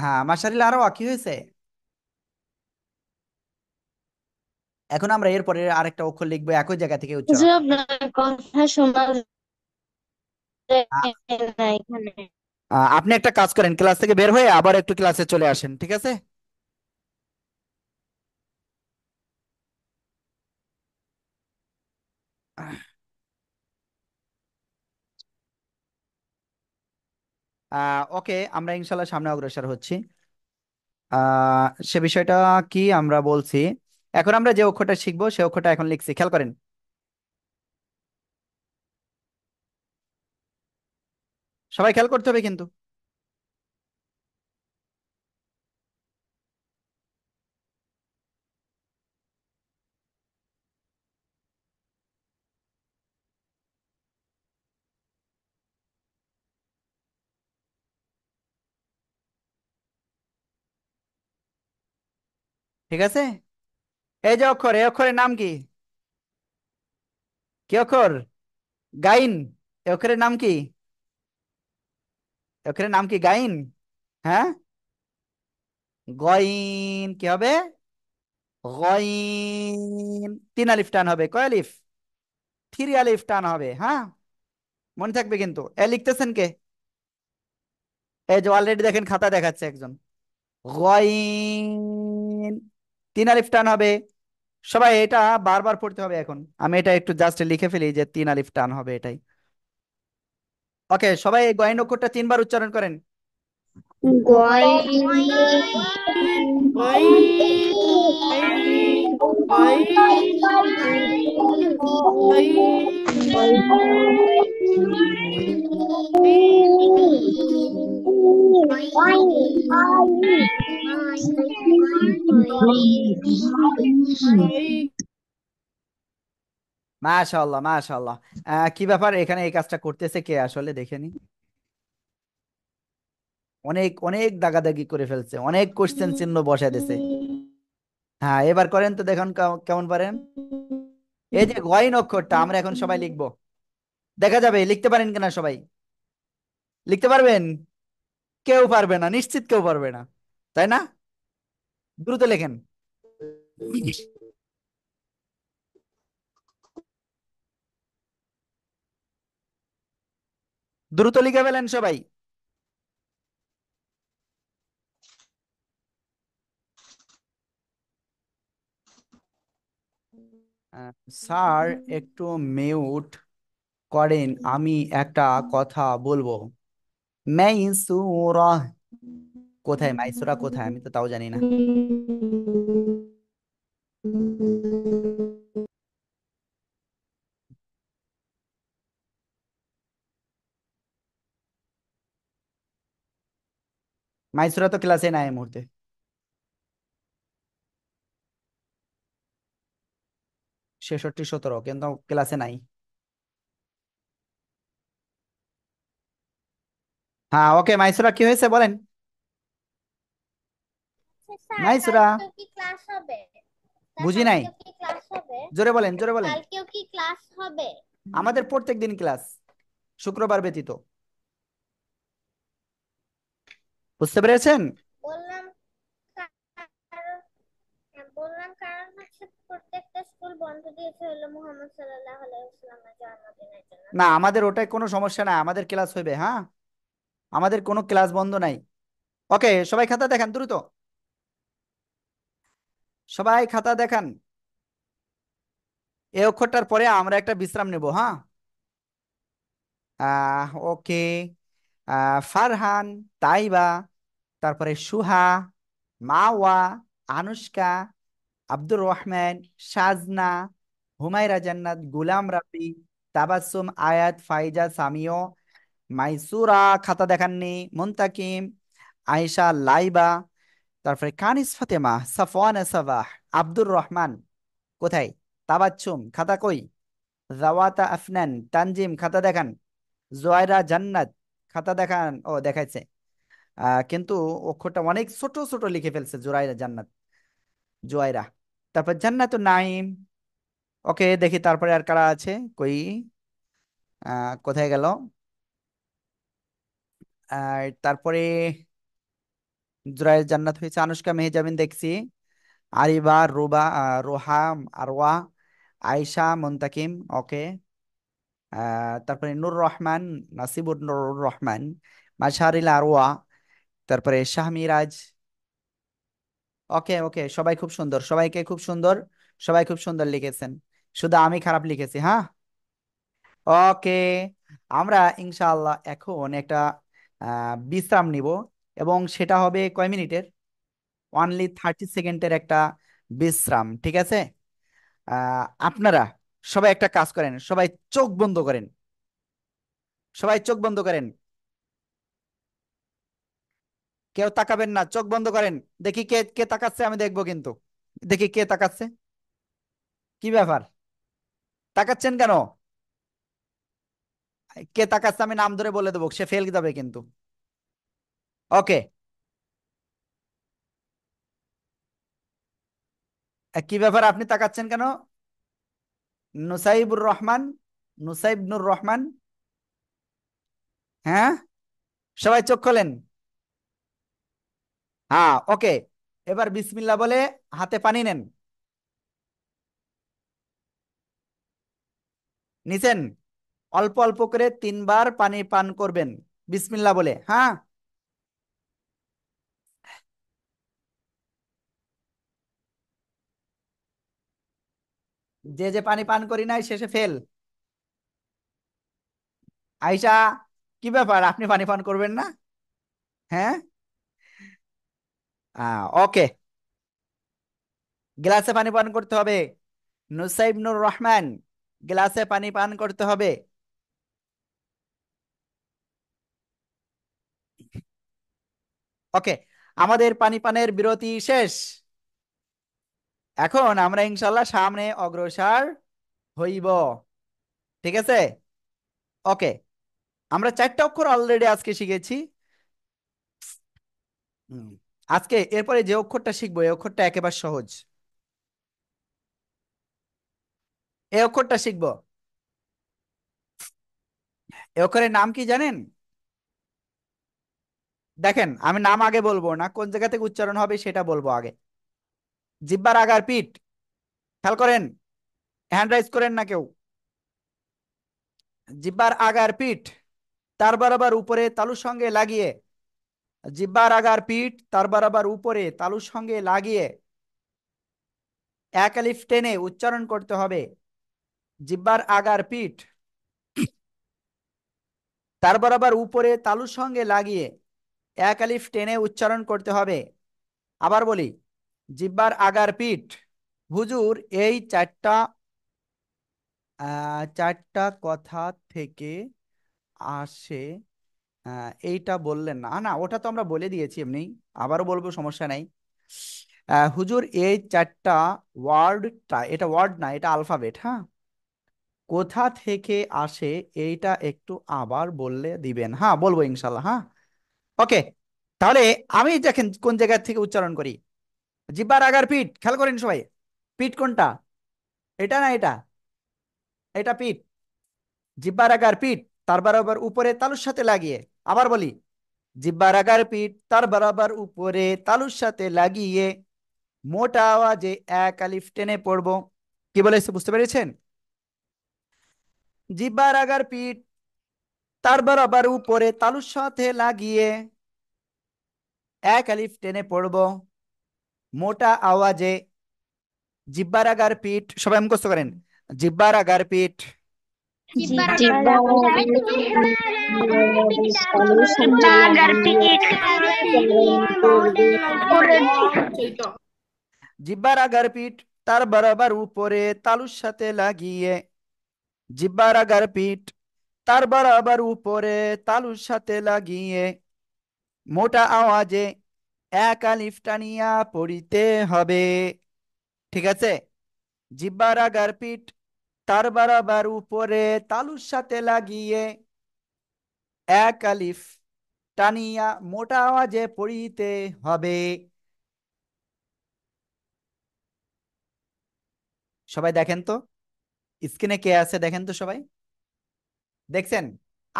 হ্যাঁ মাশারিল লারোয়া কি হয়েছে এখন আমরা এরপরে আরেকটা অক্ষর লিখবো একই জায়গা থেকে হুজুর উচ্চারণ কথা শোনা এখানে আপনি একটা কাজ করেন ক্লাস থেকে বের হয়ে আবার একটু ক্লাসে চলে আসেন ঠিক আছে ওকে আমরা ইনশাল্লাহ সামনে অগ্রসর হচ্ছি সে বিষয়টা কি আমরা বলছি এখন আমরা যে অক্ষরটা শিখবো সে অক্ষরটা এখন লিখছি খেয়াল করেন সবাই খেয়াল করতে হবে কিন্তু ঠিক আছে এই যে অক্ষর এই অক্ষরের নাম কি কি অক্ষর গাইন এ অক্ষরের নাম কি অক্ষরের নাম কি গাইন হ্যাঁ গইন কি হবে গইন তিন আলিফ টান হবে কয় আলিফ থ্রি আলিফ টান হবে হ্যাঁ মনে থাকবে কিন্তু এ লিখতেছেন কে এই যে অলরেডি দেখেন খাতা দেখাচ্ছে একজন গইন তিন আলিফ টান হবে সবাই এটা বারবার পড়তে হবে এখন আমি এটা একটু জাস্ট লিখে ফেলি যে তিন আলিফ টান হবে এটাই ওকে সবাই গয়েন অক্ষরটা তিনবার উচ্চারণ করেন মাশাল্লাহ মাশাল্লাহ কি ব্যাপার এখানে এই কাজটা করতেছে কে আসলে দেখেনি অনেক অনেক দাগাদাগি করে ফেলছে অনেক কোশ্চেন চিহ্ন বসায় দিছে হ্যাঁ এবার করেন তো দেখুন কেমন পারেন এই যে গয়ন অক্ষরটা আমরা এখন সবাই লিখবো দেখা যাবে লিখতে পারেন কিনা সবাই লিখতে পারবেন কেউ পারবে না নিশ্চিত কেউ পারবে না তাই না দ্রুত লেখেন দ্রুত লিখে ফেলেন সবাই স্যার একটু মিউট করেন আমি একটা কথা বলবো মেই সুরাহ কোথায় মাইসোরা কোথায় আমি তো তাও জানি না মাইসোরা তো ক্লাসে না এই মুহূর্তে ছেষট্টি সতেরো কিন্তু ক্লাসে নাই হ্যাঁ ওকে মাইসোরা কি হয়েছে বলেন নাই সুরা কি ক্লাস হবে বুঝি নাই জোরে বলেন জোরে বলেন কালকেও কি ক্লাস হবে আমাদের প্রত্যেকদিন ক্লাস শুক্রবার ব্যতীত বুঝতে পেরেছেন বললাম বললাম কারণ হচ্ছে প্রত্যেকটা স্কুল বন্ধ দিয়েছে হলো মোহাম্মদ সাল্লাল্লাহু আলাইহি ওয়াসাল্লামের জন্মদিনের জন্য না আমাদের ওটাই কোনো সমস্যা না আমাদের ক্লাস হবে হ্যাঁ আমাদের কোনো ক্লাস বন্ধ নাই ওকে সবাই খাতা দেখেন দ্রুত সবাই খাতা দেখান এ অক্ষরটার পরে আমরা একটা বিশ্রাম নেব হ্যাঁ ওকে ফারহান তাইবা তারপরে সুহা মাওয়া আনুষ্কা আব্দুর রহমান সাজনা হুমায়রা জান্নাত গুলাম রাফি তাবাসুম আয়াত ফাইজা সামিও মাইসুরা খাতা দেখাননি মুন্তাকিম আয়েশা লাইবা তারপরে কানিস ফাতেমা সাফওয়ান সাবাহ আব্দুর রহমান কোথায় তাবাচ্ছুম খাতা কই জাওয়াতা আফনান তানজিম খাতা দেখান জোয়াইরা জান্নাত খাতা দেখান ও দেখাইছে কিন্তু অক্ষরটা অনেক ছোট ছোট লিখে ফেলছে জোরাইরা জান্নাত জোয়াইরা তারপর জান্নাত নাইম ওকে দেখি তারপরে আর কারা আছে কই কোথায় গেল আর তারপরে জোরাইয়ের জান্নাত হয়েছে আনুষ্কা মেহজাবিন দেখছি আরিবা রুবা রোহা আরওয়া আয়শা মন্তাকিম ওকে তারপরে নুর রহমান নাসিবুর নুর রহমান মাশারিল আরওয়া তারপরে শাহমিরাজ ওকে ওকে সবাই খুব সুন্দর সবাইকে খুব সুন্দর সবাই খুব সুন্দর লিখেছেন শুধু আমি খারাপ লিখেছি হ্যাঁ ওকে আমরা ইনশাল্লাহ এখন একটা বিশ্রাম নিব এবং সেটা হবে কয় মিনিটের অনলি থার্টি সেকেন্ডের একটা বিশ্রাম ঠিক আছে আপনারা সবাই একটা কাজ করেন সবাই চোখ বন্ধ করেন সবাই চোখ বন্ধ করেন কেউ তাকাবেন না চোখ বন্ধ করেন দেখি কে কে তাকাচ্ছে আমি দেখবো কিন্তু দেখি কে তাকাচ্ছে কি ব্যাপার তাকাচ্ছেন কেন কে তাকাচ্ছে আমি নাম ধরে বলে দেবো সে ফেল যাবে কিন্তু ওকে কি ব্যাপার আপনি তাকাচ্ছেন কেন নুসাইবুর রহমান নুসাইব নুর রহমান হ্যাঁ সবাই চোখ খোলেন হ্যাঁ ওকে এবার বিসমিল্লা বলে হাতে পানি নেন নিছেন অল্প অল্প করে তিনবার পানি পান করবেন বিসমিল্লা বলে হ্যাঁ যে যে পানি পান করি নাই শেষে ফেল আইসা কি ব্যাপার আপনি পানি পান করবেন না হ্যাঁ ওকে গ্লাসে পানি পান করতে হবে নুসাইব নুর রহমান গ্লাসে পানি পান করতে হবে ওকে আমাদের পানি পানের বিরতি শেষ এখন আমরা ইনশাল্লাহ সামনে অগ্রসর হইব ঠিক আছে ওকে আমরা চারটা অক্ষর অলরেডি আজকে শিখেছি আজকে এরপরে যে অক্ষরটা শিখবো এই অক্ষরটা একেবারে সহজ এই অক্ষরটা শিখব এই অক্ষরের নাম কি জানেন দেখেন আমি নাম আগে বলবো না কোন জায়গা থেকে উচ্চারণ হবে সেটা বলবো আগে জিব্বার আগার পিঠ খেয়াল করেন হ্যান্ড রাইজ করেন না কেউ জিব্বার আগার পিঠ তার বরাবর উপরে তালুর সঙ্গে লাগিয়ে জিব্বার আগার পিঠ তার বরাবর উপরে তালুর সঙ্গে লাগিয়ে এক আলিফ টেনে উচ্চারণ করতে হবে জিব্বার আগার পিঠ তার বরাবর উপরে তালুর সঙ্গে লাগিয়ে এক আলিফ টেনে উচ্চারণ করতে হবে আবার বলি জিব্বার আগার পিঠ হুজুর এই চারটা চারটা কথা থেকে আসে এইটা বললেন না না ওটা তো আমরা বলে দিয়েছি এমনি আবারও বলবো সমস্যা নাই হুজুর এই চারটা ওয়ার্ডটা এটা ওয়ার্ড না এটা আলফাবেট হ্যাঁ কোথা থেকে আসে এইটা একটু আবার বললে দিবেন হ্যাঁ বলবো ইনশাল্লাহ হ্যাঁ ওকে তাহলে আমি দেখেন কোন জায়গা থেকে উচ্চারণ করি জিব্বার আগার পিঠ খেয়াল করেন সবাই পিঠ কোনটা এটা না এটা এটা পিঠ জিব্বার আগার পিঠ তার বরাবর উপরে তালুর সাথে লাগিয়ে আবার বলি জিব্বার আগার পিঠ তার বরাবর উপরে তালুর সাথে লাগিয়ে মোটা আওয়াজে এক আলিফ টেনে পড়বো কি বলেছে বুঝতে পেরেছেন জিব্বার আগার পিঠ তার বরাবর উপরে তালুর সাথে লাগিয়ে এক আলিফ টেনে পড়বো মোটা আওয়াজে জিব্বারাগার পিঠ সবাই মুখস্থ করেন জিব্বারাগার পিঠ জিব্বারাগার পিঠ তার বরাবর উপরে তালুর সাথে লাগিয়ে জিব্বারাগার পিঠ তার বরাবর উপরে তালুর সাথে লাগিয়ে মোটা আওয়াজে এক আলিফটা নিয়া পড়িতে হবে ঠিক আছে জিব্বারা গারপিট তার বারাবার উপরে তালুর সাথে লাগিয়ে এক আলিফ টানিয়া মোটা আওয়াজে পড়িতে হবে সবাই দেখেন তো স্ক্রিনে কে আছে দেখেন তো সবাই দেখছেন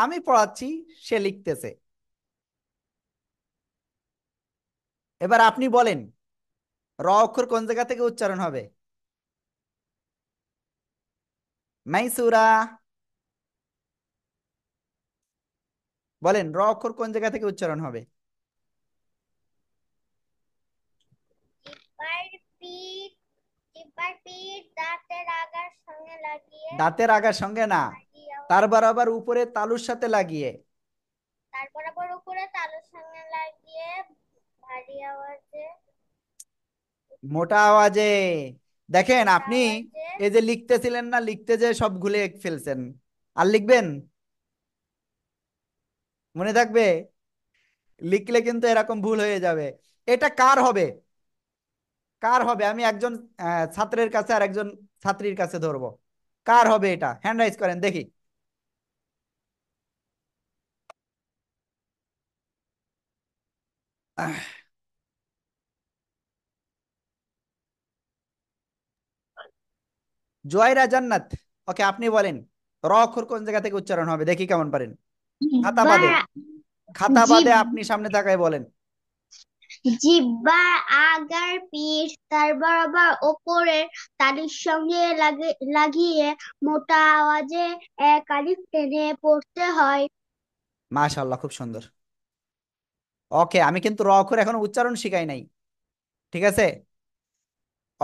আমি পড়াচ্ছি সে লিখতেছে এবার আপনি বলেন র অক্ষর কোন জায়গা থেকে উচ্চারণ হবে মাইসুরা বলেন র অক্ষর কোন জায়গা থেকে উচ্চারণ হবে দাঁতের আগার সঙ্গে না তারপর আবার উপরে তালুর সাথে লাগিয়ে তারপর আবার উপরে তালুর মোটা আওয়াজে দেখেন আপনি এই যে লিখতেছিলেন না লিখতে যে সব ভুলে ফেলছেন আর লিখবেন মনে থাকবে লিখলে কিন্তু এরকম ভুল হয়ে যাবে এটা কার হবে কার হবে আমি একজন ছাত্রের কাছে আর একজন ছাত্রীর কাছে ধরব কার হবে এটা হ্যান্ড রাইজ করেন দেখি আহ জয়রা জান্নাত ওকে আপনি বলেন র অক্ষর কোন জায়গা থেকে উচ্চারণ হবে দেখি কেমন পারেন খাতাবাদে খাতাবাদে আপনি সামনে তাকায় বলেন জিব্বার আগার পিঠ তার বরাবর ওপরের তালির সঙ্গে লাগিয়ে মোটা আওয়াজে এক আলিফ টেনে পড়তে হয় মাশাআল্লাহ খুব সুন্দর ওকে আমি কিন্তু র অক্ষর এখনো উচ্চারণ শিখাই নাই ঠিক আছে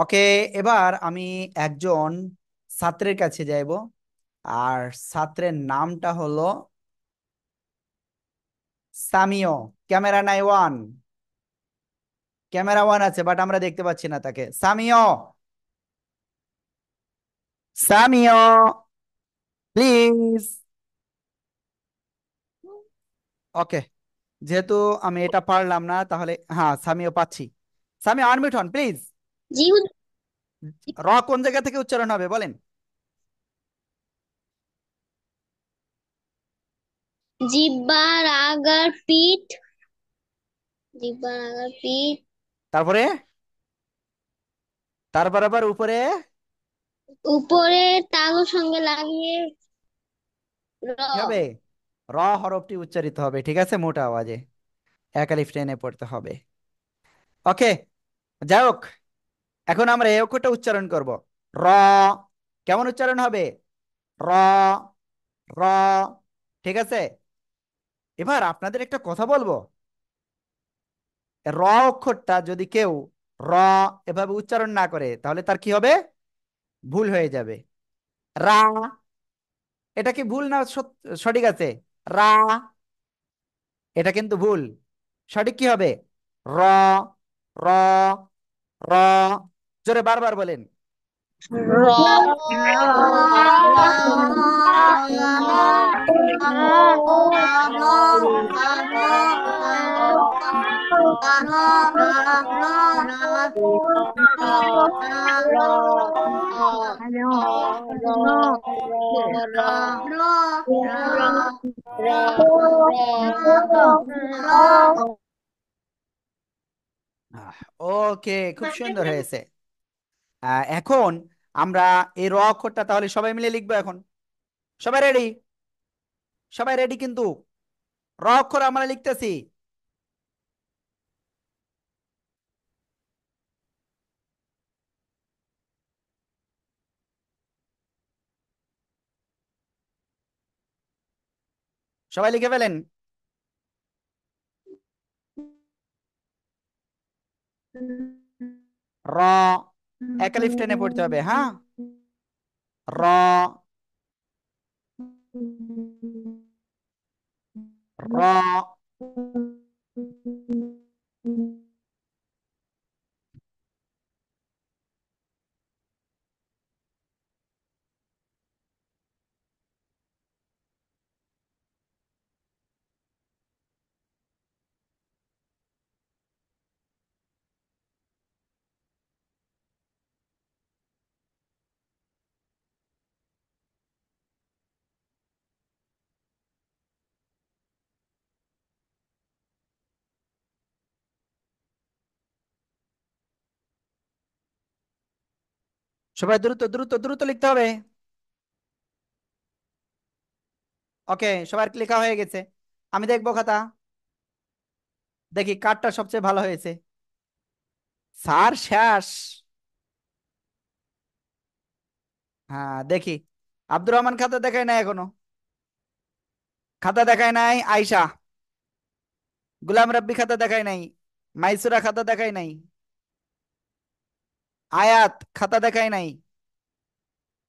ওকে এবার আমি একজন ছাত্রের কাছে যাইব আর ছাত্রের নামটা হলো সামিও ক্যামেরা নাই ওয়ান ক্যামেরা ওয়ান আছে বাট আমরা দেখতে পাচ্ছি না তাকে সামিও সামিও প্লিজ ওকে যেহেতু আমি এটা পারলাম না তাহলে হ্যাঁ সামিও পাচ্ছি সামিও আনমিট হন প্লিজ র কোন জায়গা থেকে উচ্চারণ হবে বলেন জিব্বার আগার পিঠ জিব্বার আগার পিঠ তারপরে তারপর আবার উপরে উপরে তাগুর সঙ্গে লাগিয়ে র হবে র হরফটি উচ্চারিত হবে ঠিক আছে মোটা আওয়াজে একালিফ ট্রেনে টেনে পড়তে হবে ওকে যাই হোক এখন আমরা এ অক্ষরটা উচ্চারণ করব র কেমন উচ্চারণ হবে র র ঠিক আছে এবার আপনাদের একটা কথা বলবো র অক্ষরটা যদি কেউ র এভাবে উচ্চারণ না করে তাহলে তার কি হবে ভুল হয়ে যাবে রা এটা কি ভুল না সঠিক আছে রা এটা কিন্তু ভুল সঠিক কি হবে র র র জোরে বারবার বলেন ওকে খুব সুন্দর হয়েছে এখন আমরা এই র অক্ষরটা তাহলে সবাই মিলে লিখবো এখন সবাই রেডি সবাই রেডি কিন্তু র অক্ষর আমরা লিখতেছি সবাই লিখে ফেলেন র একালিফ টেনে পড়তে হবে হ্যাঁ র র সবাই দ্রুত দ্রুত দ্রুত লিখতে হবে ওকে সবার লেখা হয়ে গেছে আমি দেখবো খাতা দেখি কার্ডটা সবচেয়ে ভালো হয়েছে স্যার শেষ হ্যাঁ দেখি আব্দুর রহমান খাতা দেখায় নাই এখনো খাতা দেখায় নাই আয়শা গুলাম রব্বি খাতা দেখায় নাই মাইসুরা খাতা দেখায় নাই আয়াত খাতা দেখায় নাই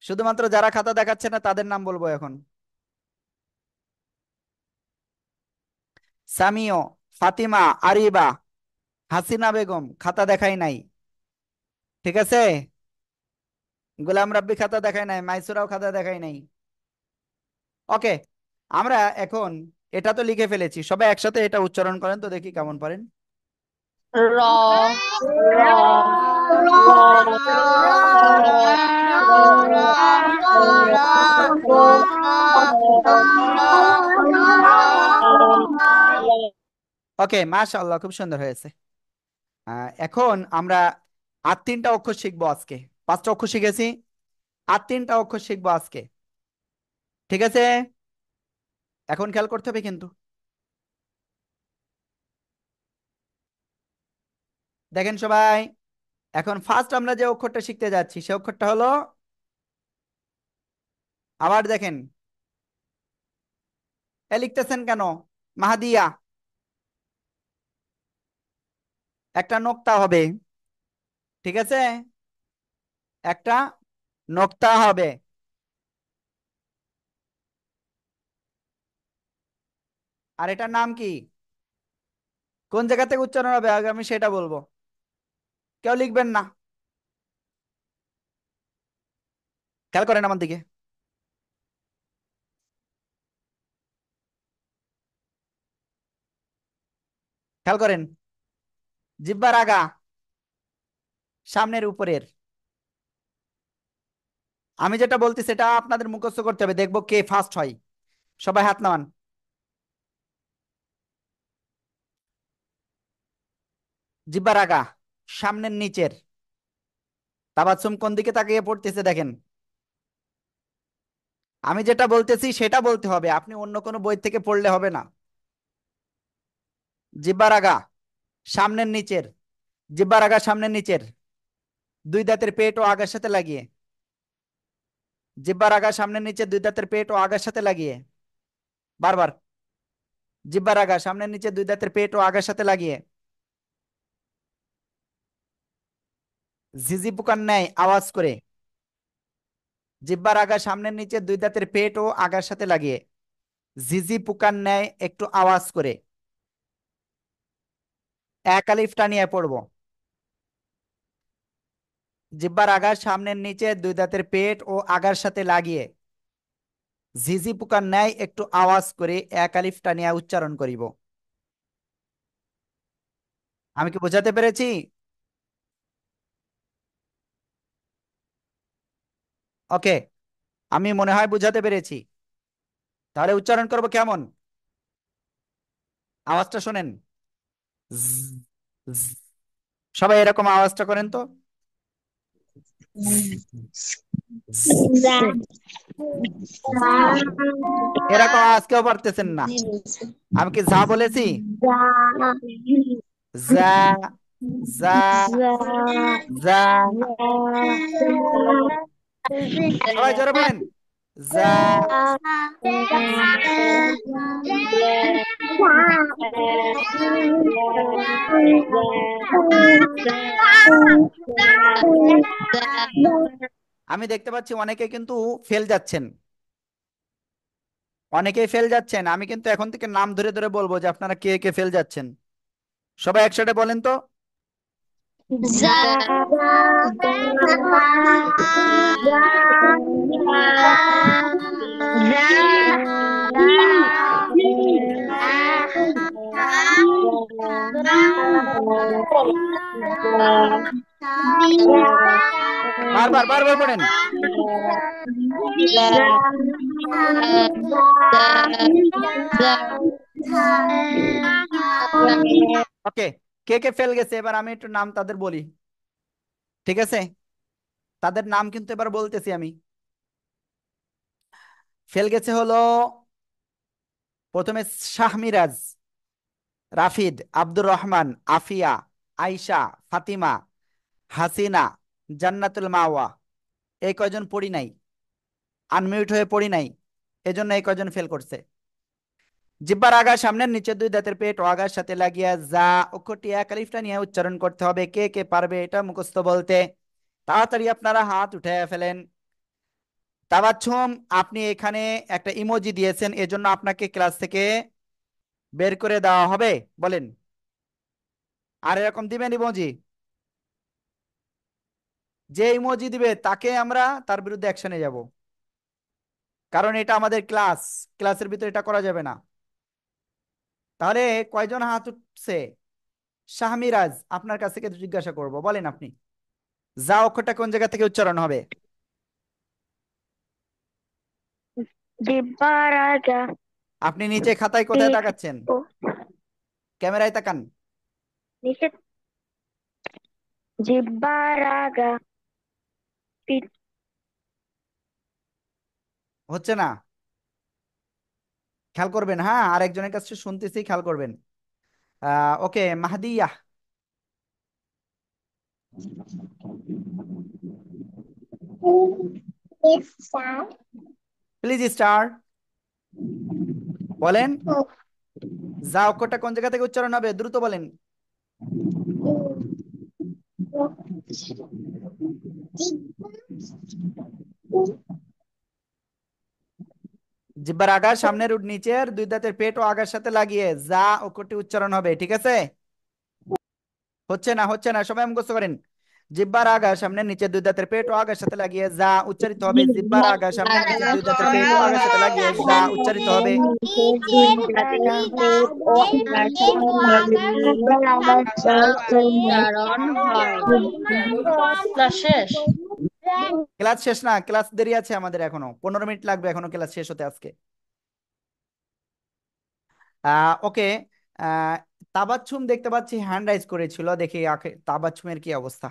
শুধুমাত্র যারা খাতা দেখাচ্ছে না তাদের নাম বলবো এখন সামিও ফাতিমা আরিবা হাসিনা বেগম খাতা দেখায় নাই ঠিক আছে গোলাম রাব্বি খাতা দেখায় নাই মাইসুরাও খাতা দেখায় নাই ওকে আমরা এখন এটা তো লিখে ফেলেছি সবাই একসাথে এটা উচ্চারণ করেন তো দেখি কেমন পারেন র র র ওকে মাশাআল্লাহ খুব সুন্দর হয়েছে এখন আমরা আর তিনটা অক্ষর শিখবো আজকে পাঁচটা অক্ষর শিখেছি আর তিনটা অক্ষর শিখবো আজকে ঠিক আছে এখন খেয়াল করতে হবে কিন্তু দেখেন সবাই এখন ফার্স্ট আমরা যে অক্ষরটা শিখতে যাচ্ছি সে অক্ষরটা হলো আবার দেখেন এ লিখতেছেন কেন মাহাদিয়া একটা নোক্তা হবে ঠিক আছে একটা নোক্তা হবে আর এটার নাম কি কোন জায়গা থেকে উচ্চারণ হবে আগে আমি সেটা বলবো কেউ লিখবেন না খেয়াল করেন আমার দিকে খেয়াল করেন জিব্বার আগা সামনের উপরের আমি যেটা বলতে সেটা আপনাদের মুখস্থ করতে হবে দেখবো কে ফার্স্ট হয় সবাই হাত নামান জিব্বার আগা সামনের নিচের তাবাসুম কোন দিকে তাকিয়ে পড়তেছে দেখেন আমি যেটা বলতেছি সেটা বলতে হবে আপনি অন্য কোনো বই থেকে পড়লে হবে না জিব্বার আগা সামনের নিচের জিব্বার আগা সামনের নিচের দুই দাঁতের পেট ও আগার সাথে লাগিয়ে জিব্বার আগা সামনের নিচে দুই দাঁতের পেট ও আগার সাথে লাগিয়ে বারবার জিব্বার আগা সামনের নিচে দুই দাঁতের পেট ও আগার সাথে লাগিয়ে ঝিঝি পোকার ন্যায় আওয়াজ করে জিব্বার আগা সামনের নিচে দুই দাঁতের পেট ও আগার সাথে লাগিয়ে ঝিঝি পোকার ন্যায় একটু আওয়াজ করে এক আলিফ টানিয়ে পড়ব জিব্বার আগার সামনের নিচে দুই দাঁতের পেট ও আগার সাথে লাগিয়ে ঝিঝি পোকার ন্যায় একটু আওয়াজ করে এক আলিফ টানিয়া উচ্চারণ করিব আমি কি বোঝাতে পেরেছি ওকে আমি মনে হয় বুঝাতে পেরেছি তাহলে উচ্চারণ করব কেমন আওয়াজটা শোনেন সবাই এরকম আওয়াজটা করেন তো এরকম আজকেও পারতেছেন না আমি কি যা বলেছি যা যা যা সবাই জোরে বলেন আমি দেখতে পাচ্ছি অনেকে কিন্তু ফেল যাচ্ছেন অনেকেই ফেল যাচ্ছেন আমি কিন্তু এখন থেকে নাম ধরে ধরে বলবো যে আপনারা কে কে ফেল যাচ্ছেন সবাই একসাথে বলেন তো Bar bar bar bar punen. Oke, কে কে ফেল গেছে এবার আমি একটু নাম তাদের বলি ঠিক আছে তাদের নাম কিন্তু এবার বলতেছি আমি ফেল গেছে হলো প্রথমে শাহমিরাজ রাফিদ আব্দুর রহমান আফিয়া আইসা ফাতিমা হাসিনা জান্নাতুল মাওয়া এই কয়জন পড়ি নাই আনমিউট হয়ে পড়ি নাই এজন্য এই কয়জন ফেল করছে জিব্বার আগা সামনের নিচে দুই দাঁতের পেট ও আগার সাথে লাগিয়া যা অক্ষরটি কালিফটা নিয়ে উচ্চারণ করতে হবে কে কে পারবে এটা মুখস্থ বলতে তাড়াতাড়ি আপনারা হাত উঠে ফেলেন তাবাচ্ছম আপনি এখানে একটা ইমোজি দিয়েছেন এজন্য আপনাকে ক্লাস থেকে বের করে দেওয়া হবে বলেন আর এরকম দিবেন ইমোজি যে ইমোজি দিবে তাকে আমরা তার বিরুদ্ধে অ্যাকশনে যাব কারণ এটা আমাদের ক্লাস ক্লাসের ভিতরে এটা করা যাবে না তাহলে কয়জন হাত উঠছে শাহমিরাজ আপনার কাছ থেকে জিজ্ঞাসা করব বলেন আপনি যা অক্ষরটা কোন জায়গা থেকে উচ্চারণ হবে আপনি নিচে খাতায় কোথায় তাকাচ্ছেন ক্যামেরায় তাকান হচ্ছে না খেয়াল করবেন হ্যাঁ আর একজনের কাছে শুনতেছি খেয়াল করবেন ওকে মাহদিয়া প্লিজ স্টার বলেন যা অক্ষরটা কোন জায়গা থেকে উচ্চারণ হবে দ্রুত বলেন জিব্বার আগা সামনের উঠ নিচের দুই দাঁতের পেট ও আগার সাথে লাগিয়ে যা ও কটি উচ্চারণ হবে ঠিক আছে হচ্ছে না হচ্ছে না সবাই মুখস্থ করেন জিব্বার আগা সামনে নিচে দুই দাঁতের পেট ও আগার সাথে লাগিয়ে যা উচ্চারিত হবে জিব্বার আগা সামনে নিচে দুই দাঁতের পেট ও আগার সাথে লাগিয়ে যা উচ্চারিত হবে শেষ ক্লাস শেষ না ক্লাস দেরি আছে আমাদের এখনো পনেরো মিনিট লাগবে এখনো ক্লাস শেষ হতে আজকে ওকে তাবাচ্ছুম দেখতে পাচ্ছি হ্যান্ড রাইজ করেছিল দেখি তাবাচ্ছুমের কি অবস্থা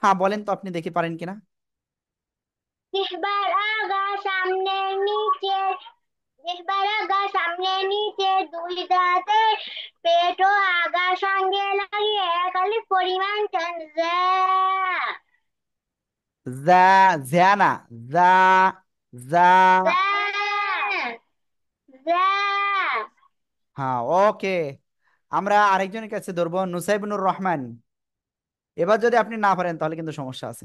হ্যাঁ বলেন তো আপনি দেখি পারেন কিনা এবার আগা সঙ্গে লাগিয়ে একালি পরিমাণ The Zana. The the হ্যাঁ ওকে আমরা আরেকজনের কাছে ধরবো নুসাইবনুর রহমান এবার যদি আপনি না পারেন তাহলে কিন্তু সমস্যা আছে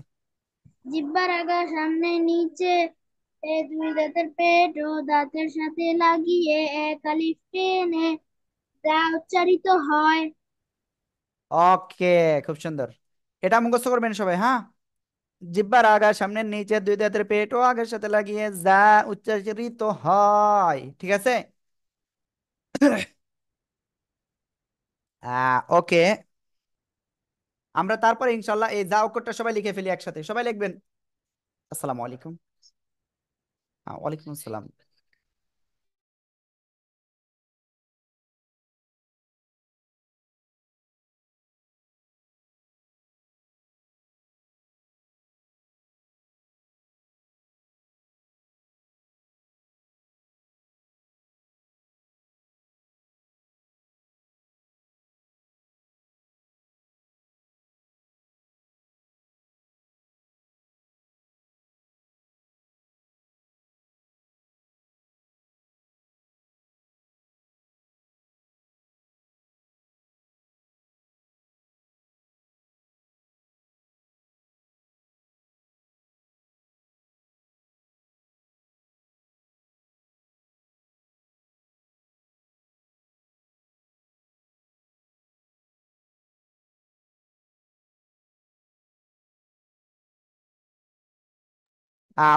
জিব্বার আগা সামনে নিচে এ দুই দাঁতের পেট ও দাঁতের সাথে লাগিয়ে এক আলিফ টেনে যা উচ্চারিত হয় ওকে খুব সুন্দর এটা মুখস্থ করবেন সবাই হ্যাঁ জিব্বার আগা সামনের নিচে দুই দাঁতের পেট ও আগের সাথে লাগিয়ে যা উচ্চারিত হয় ঠিক আছে ওকে আমরা তারপরে ইনশাল্লাহ এই যা অক্ষরটা সবাই লিখে ফেলি একসাথে সবাই লিখবেন আসসালামু আলাইকুম ওয়ালাইকুম আসসালাম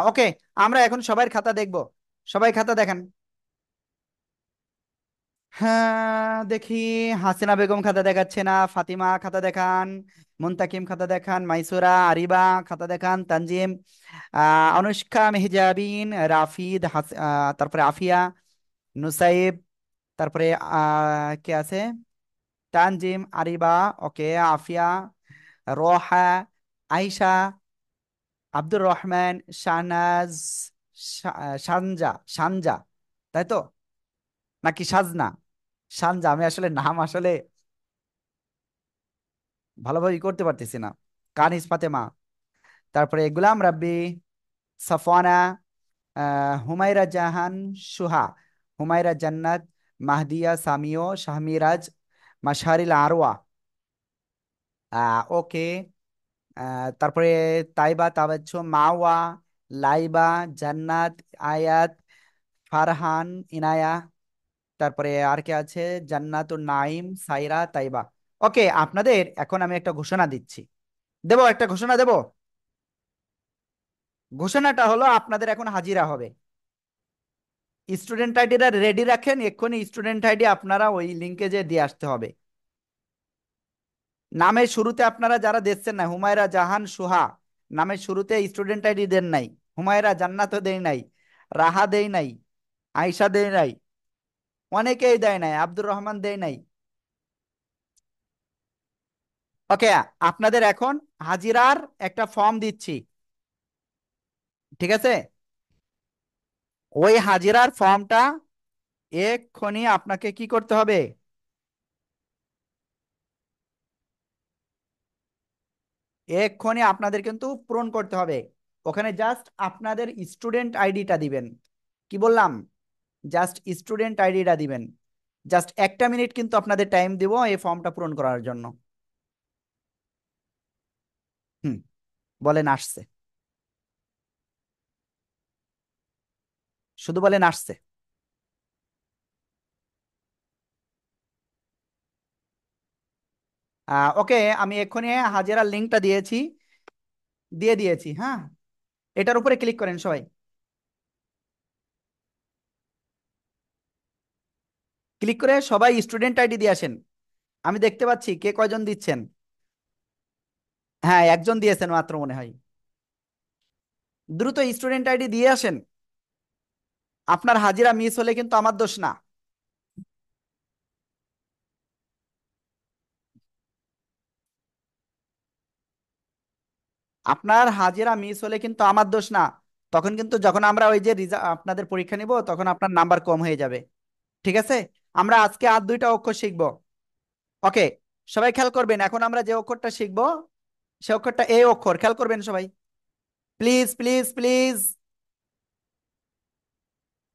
ওকে আমরা এখন সবাই খাতা দেখব সবাই খাতা দেখেন হ্যাঁ দেখি হাসিনা বেগম খাতা দেখাচ্ছে না ফাতিমা খাতা দেখান মুন্তাকিম খাতা দেখান মাইসুরা আরিবা খাতা দেখান তানজিম অনুষ্কা মেহজাবিন রাফিদ তারপরে আফিয়া নুসাইব তারপরে কে আছে তানজিম আরিবা ওকে আফিয়া রোহা আইসা আব্দুর রহমান শাহনাজ সানজা সানজা তাই তো নাকি সাজনা সানজা আমি আসলে নাম আসলে ভালোভাবে করতে পারতেছি না কানিস ফাতেমা তারপরে গুলাম রাব্বি সাফানা হুমায়রা জাহান সুহা হুমায়রা জান্নাত মাহদিয়া সামিও শাহমিরাজ মাশারিল আরওয়া ওকে তারপরে তাইবা তাবাচ্ছ মাওয়া লাইবা জান্নাত আয়াত ফারহান ইনায়া তারপরে আর কে আছে জান্নাত নাইম সাইরা তাইবা ওকে আপনাদের এখন আমি একটা ঘোষণা দিচ্ছি দেব একটা ঘোষণা দেব ঘোষণাটা হলো আপনাদের এখন হাজিরা হবে স্টুডেন্ট আইডিটা রেডি রাখেন এক্ষুনি স্টুডেন্ট আইডি আপনারা ওই লিঙ্কে যে দিয়ে আসতে হবে নামের শুরুতে আপনারা যারা দেখছেন না হুমায়রা জাহান সুহা নামের শুরুতে স্টুডেন্ট আইডি দেন নাই হুমায়রা জান্নাতও দেয় নাই রাহা দেয় নাই আয়সা দেয় নাই অনেকেই দেয় নাই আব্দুর রহমান দেয় নাই ওকে আপনাদের এখন হাজিরার একটা ফর্ম দিচ্ছি ঠিক আছে ওই হাজিরার ফর্মটা এক্ষুনি আপনাকে কি করতে হবে এক্ষণে আপনাদের কিন্তু পূরণ করতে হবে ওখানে জাস্ট আপনাদের স্টুডেন্ট আইডিটা দিবেন কি বললাম জাস্ট স্টুডেন্ট আইডিটা দিবেন জাস্ট একটা মিনিট কিন্তু আপনাদের টাইম দিব এই ফর্মটা পূরণ করার জন্য হুম বলেন আসছে শুধু বলেন আসছে ওকে আমি এক্ষুনি হাজিরার লিঙ্কটা দিয়েছি দিয়ে দিয়েছি হ্যাঁ এটার উপরে ক্লিক করেন সবাই ক্লিক করে সবাই স্টুডেন্ট আইডি দিয়ে আসেন আমি দেখতে পাচ্ছি কে কয়জন দিচ্ছেন হ্যাঁ একজন দিয়েছেন মাত্র মনে হয় দ্রুত স্টুডেন্ট আইডি দিয়ে আসেন আপনার হাজিরা মিস হলে কিন্তু আমার দোষ না আপনার হাজিরা মিস হলে কিন্তু আমার দোষ না তখন কিন্তু যখন আমরা ওই যে আপনাদের পরীক্ষা নিব তখন আপনার নাম্বার কম হয়ে যাবে ঠিক আছে আমরা আজকে আর দুইটা অক্ষর শিখব ওকে সবাই খেয়াল করবেন এখন আমরা যে অক্ষরটা শিখব সে অক্ষরটা এই অক্ষর খেয়াল করবেন সবাই প্লিজ প্লিজ প্লিজ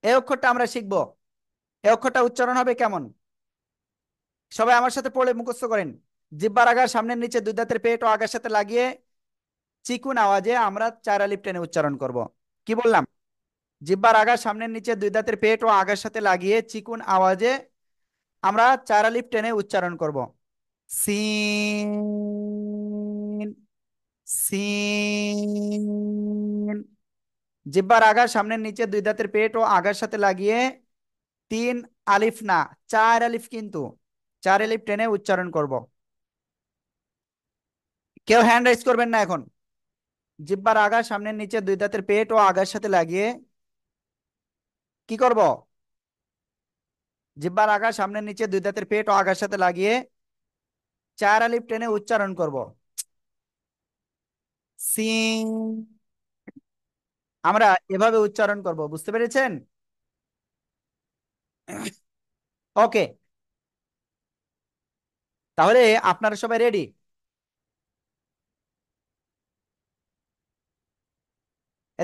এই অক্ষরটা আমরা শিখব এই অক্ষরটা উচ্চারণ হবে কেমন সবাই আমার সাথে পড়ে মুখস্থ করেন জিব্বার আগার সামনের নিচে দুই দাঁতের পেট ও আগার সাথে লাগিয়ে চিকুন আওয়াজে আমরা চারা লিপ টেনে উচ্চারণ করব। কি বললাম জিব্বার আগা সামনের নিচে দুই দাঁতের পেট ও আগার সাথে লাগিয়ে চিকুন আওয়াজে আমরা চারা লিপ টেনে উচ্চারণ করব সিন সিন জিব্বার আগা সামনের নিচে দুই দাঁতের পেট ও আগার সাথে লাগিয়ে তিন আলিফ না চার আলিফ কিন্তু চার আলিফ টেনে উচ্চারণ করব কেউ হ্যান্ড রাইজ করবেন না এখন জিব্বার আগা সামনের নিচে দুই দাঁতের পেট ও আগার সাথে লাগিয়ে কি করব জিব্বার আগা সামনের নিচে দুই দাঁতের পেট ও আগার সাথে লাগিয়ে চার আলিপ টেনে উচ্চারণ করব সিং আমরা এভাবে উচ্চারণ করব বুঝতে পেরেছেন ওকে তাহলে আপনারা সবাই রেডি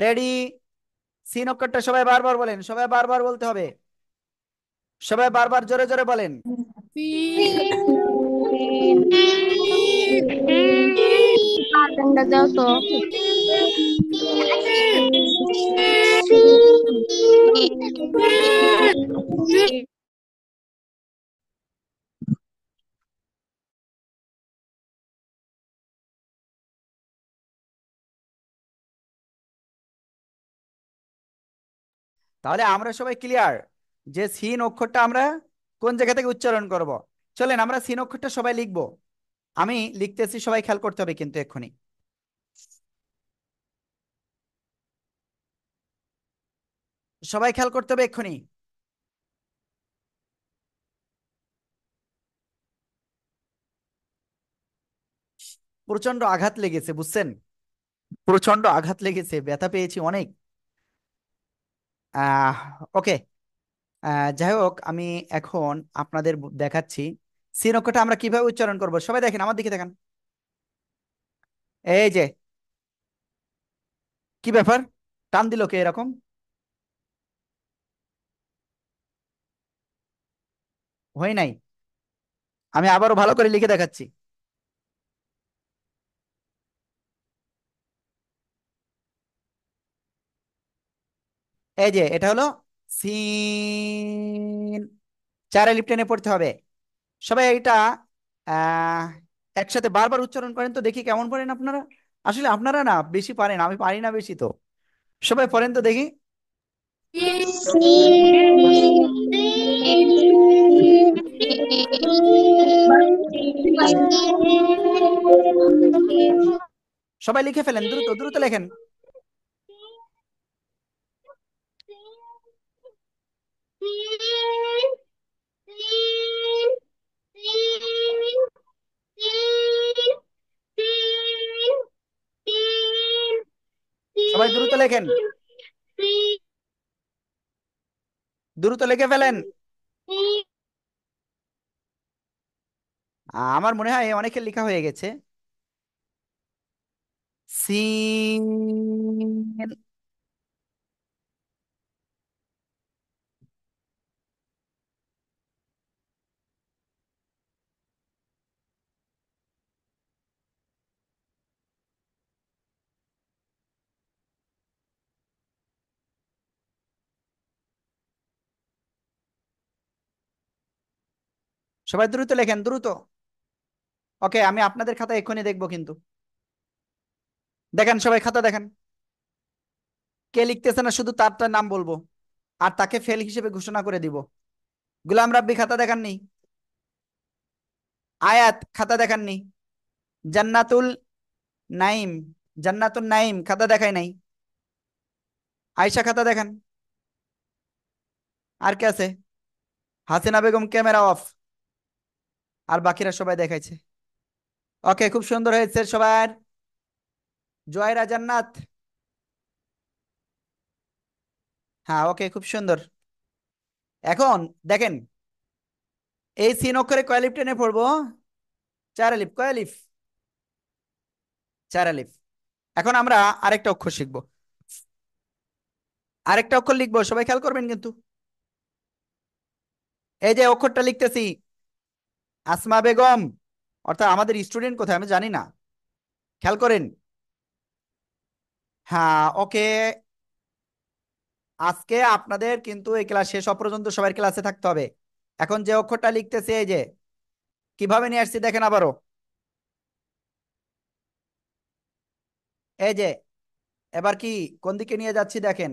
রেডি সিন অক্ষরটা সবাই বারবার বলেন সবাই বারবার বলতে হবে সবাই বারবার জোরে জোরে বলেন তাহলে আমরা সবাই ক্লিয়ার যে সিন অক্ষরটা আমরা কোন জায়গা থেকে উচ্চারণ করব। চলেন আমরা সিন অক্ষরটা সবাই লিখব আমি লিখতেছি সবাই খেয়াল করতে হবে কিন্তু এক্ষুনি সবাই খেয়াল করতে হবে এক্ষুনি প্রচন্ড আঘাত লেগেছে বুঝছেন প্রচন্ড আঘাত লেগেছে ব্যথা পেয়েছি অনেক ওকে যাই হোক আমি এখন আপনাদের দেখাচ্ছি সিন নক্ষটা আমরা কিভাবে উচ্চারণ করব সবাই দেখেন আমার দিকে দেখেন এই যে কি ব্যাপার টান দিল কে এরকম হয় নাই আমি আবারও ভালো করে লিখে দেখাচ্ছি এই যে এটা হলো সিন চারে লিপটেনে পড়তে হবে সবাই এটা একসাথে বারবার উচ্চারণ করেন তো দেখি কেমন পড়েন আপনারা আসলে আপনারা না বেশি পারেন আমি পারি না বেশি তো সবাই পড়েন তো দেখি সবাই লিখে ফেলেন দ্রুত দ্রুত লেখেন সবাই দ্রুত লেখেন দ্রুত লিখে ফেলেন আমার মনে হয় অনেকের লেখা হয়ে গেছে সিন সবাই দ্রুত লেখেন দ্রুত ওকে আমি আপনাদের খাতা এক্ষুনি দেখব কিন্তু দেখেন সবাই খাতা দেখেন কে লিখতেছে না শুধু তারটা নাম বলবো আর তাকে ফেল হিসেবে ঘোষণা করে দিব গুলাম রাব্বি খাতা দেখাননি আয়াত খাতা দেখাননি জান্নাতুল নাইম জান্নাতুল নাইম খাতা দেখায় নাই আয়সা খাতা দেখান আর কে আছে হাসিনা বেগম ক্যামেরা অফ আর বাকিরা সবাই দেখাইছে ওকে খুব সুন্দর হয়েছে সবার জয়রা জান্নাত হ্যাঁ ওকে খুব সুন্দর এখন দেখেন এই সিন অক্ষরে লিফ টেনে পড়বো চার চারালিফ চার আলিফ এখন আমরা আরেকটা অক্ষর শিখবো আরেকটা অক্ষর লিখবো সবাই খেয়াল করবেন কিন্তু এই যে অক্ষরটা লিখতেছি আসমা বেগম অর্থাৎ আমাদের স্টুডেন্ট কোথায় আমি জানি না খেয়াল করেন হ্যাঁ ওকে আজকে আপনাদের কিন্তু এই ক্লাস শেষ পর্যন্ত সবার ক্লাসে থাকতে হবে এখন যে অক্ষরটা লিখতেছে এই যে কিভাবে নিয়ে আসছি দেখেন আবারও এই যে এবার কি কোন দিকে নিয়ে যাচ্ছি দেখেন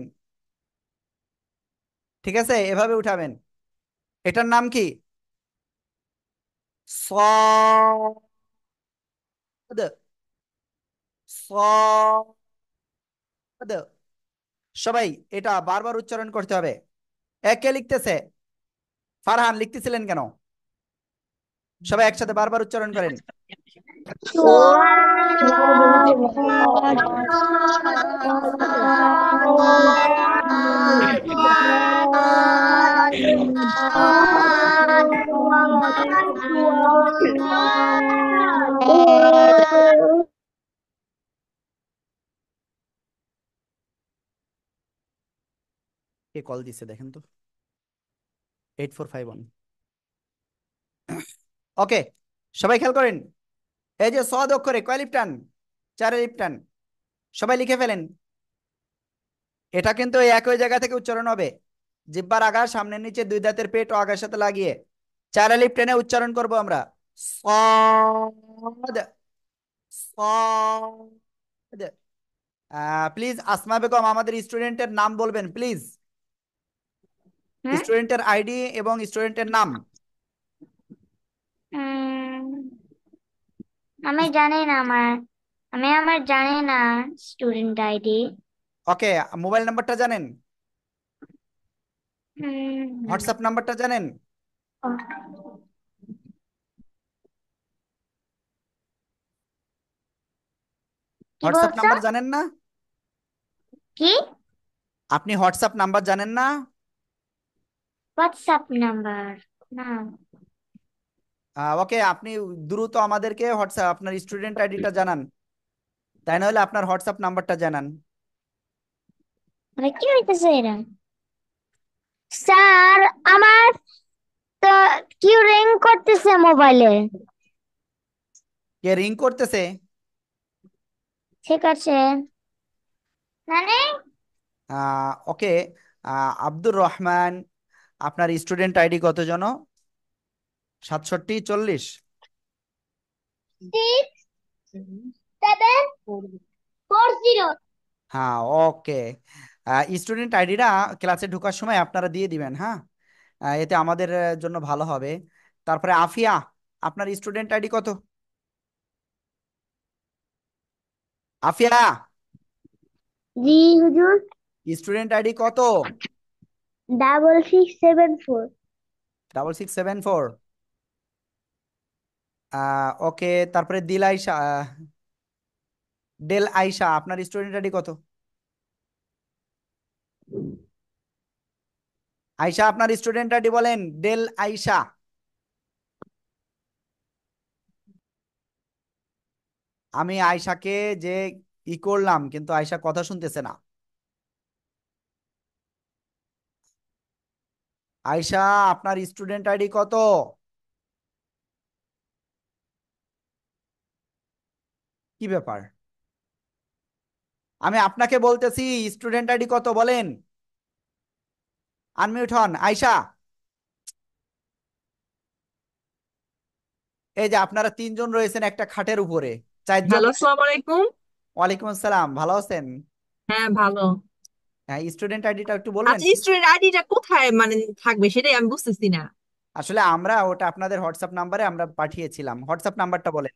ঠিক আছে এভাবে উঠাবেন এটার নাম কি صاد صاد সবাই এটা বারবার উচ্চারণ করতে হবে একে লিখতেছে ফারহান লিখতেছিলেন কেন সবাই একসাথে বারবার উচ্চারণ করেন কে কল দিছে দেখেন তো eight four five one okay সবাই খেয়াল করেন এই যে সদ অক্ষরে কয় লিপটান চারে লিপটান সবাই লিখে ফেলেন এটা কিন্তু একই জায়গা থেকে উচ্চারণ হবে জিব্বার আগা সামনের নিচে দুই দাঁতের পেট ও আগার সাথে লাগিয়ে চারে লিপটানে উচ্চারণ করব আমরা প্লিজ আসমা বেগম আমাদের স্টুডেন্টের নাম বলবেন প্লিজ হ্যাঁ? স্টুডেন্টের আইডি এবং স্টুডেন্টের নাম আমি জানি না আমার আমি আমার জানি না স্টুডেন্ট আইডি ওকে মোবাইল নাম্বারটা জানেন হোয়াটসঅ্যাপ নাম্বারটা জানেন হোয়াটসঅ্যাপ নাম্বার জানেন না কি আপনি হোয়াটসঅ্যাপ নাম্বার জানেন না হোয়াটসঅ্যাপ নাম্বার না ওকে আপনি দ্রুত আমাদেরকে হোয়াটসঅ্যাপ আপনার স্টুডেন্ট আইডিটা আচ্ছা। জানান তাই না হলে আপনার হোয়াটসঅ্যাপ নাম্বারটা জানান মানে কি হইতেছে এরা স্যার আমার তো কিউ রিং করতেছে মোবাইলে কে রিং করতেছে ঠিক আছে মানে ওকে আব্দুর রহমান আপনার স্টুডেন্ট আইডি কত জন সাতষট্টি চল্লিশ হ্যাঁ ওকে স্টুডেন্ট আইডিটা ক্লাসে ঢোকার সময় আপনারা দিয়ে দিবেন হ্যাঁ এতে আমাদের জন্য ভালো হবে তারপরে আফিয়া আপনার স্টুডেন্ট আইডি কত আফিয়া জি হুজুর স্টুডেন্ট আইডি কত double six seven four double six seven four okay তারপরে দিল আইসা ডেল আইসা আপনার স্টুডেন্ট আইডি কত আইসা আপনার স্টুডেন্ট আইডি বলেন ডেল আইসা আমি আয়শাকে যে ই করলাম কিন্তু আয়শা কথা শুনতেছে না আয়শা আপনার স্টুডেন্ট আইডি কত কি ব্যাপার আমি আপনাকে বলতেছি স্টুডেন্ট আইডি কত বলেন আনমিউট হন আয়সা এই যে আপনারা তিনজন রয়েছেন একটা খাটের উপরে আলাইকুম ওয়ালাইকুম আসসালাম ভালো আছেন হ্যাঁ ভালো হ্যাঁ স্টুডেন্ট আইডিটা একটু বলবেন আচ্ছা স্টুডেন্ট আইডিটা কোথায় মানে থাকবে সেটাই আমি বুঝতেছি না আসলে আমরা ওটা আপনাদের হোয়াটসঅ্যাপ নাম্বারে আমরা পাঠিয়েছিলাম হোয়াটসঅ্যাপ নাম্বারটা বলেন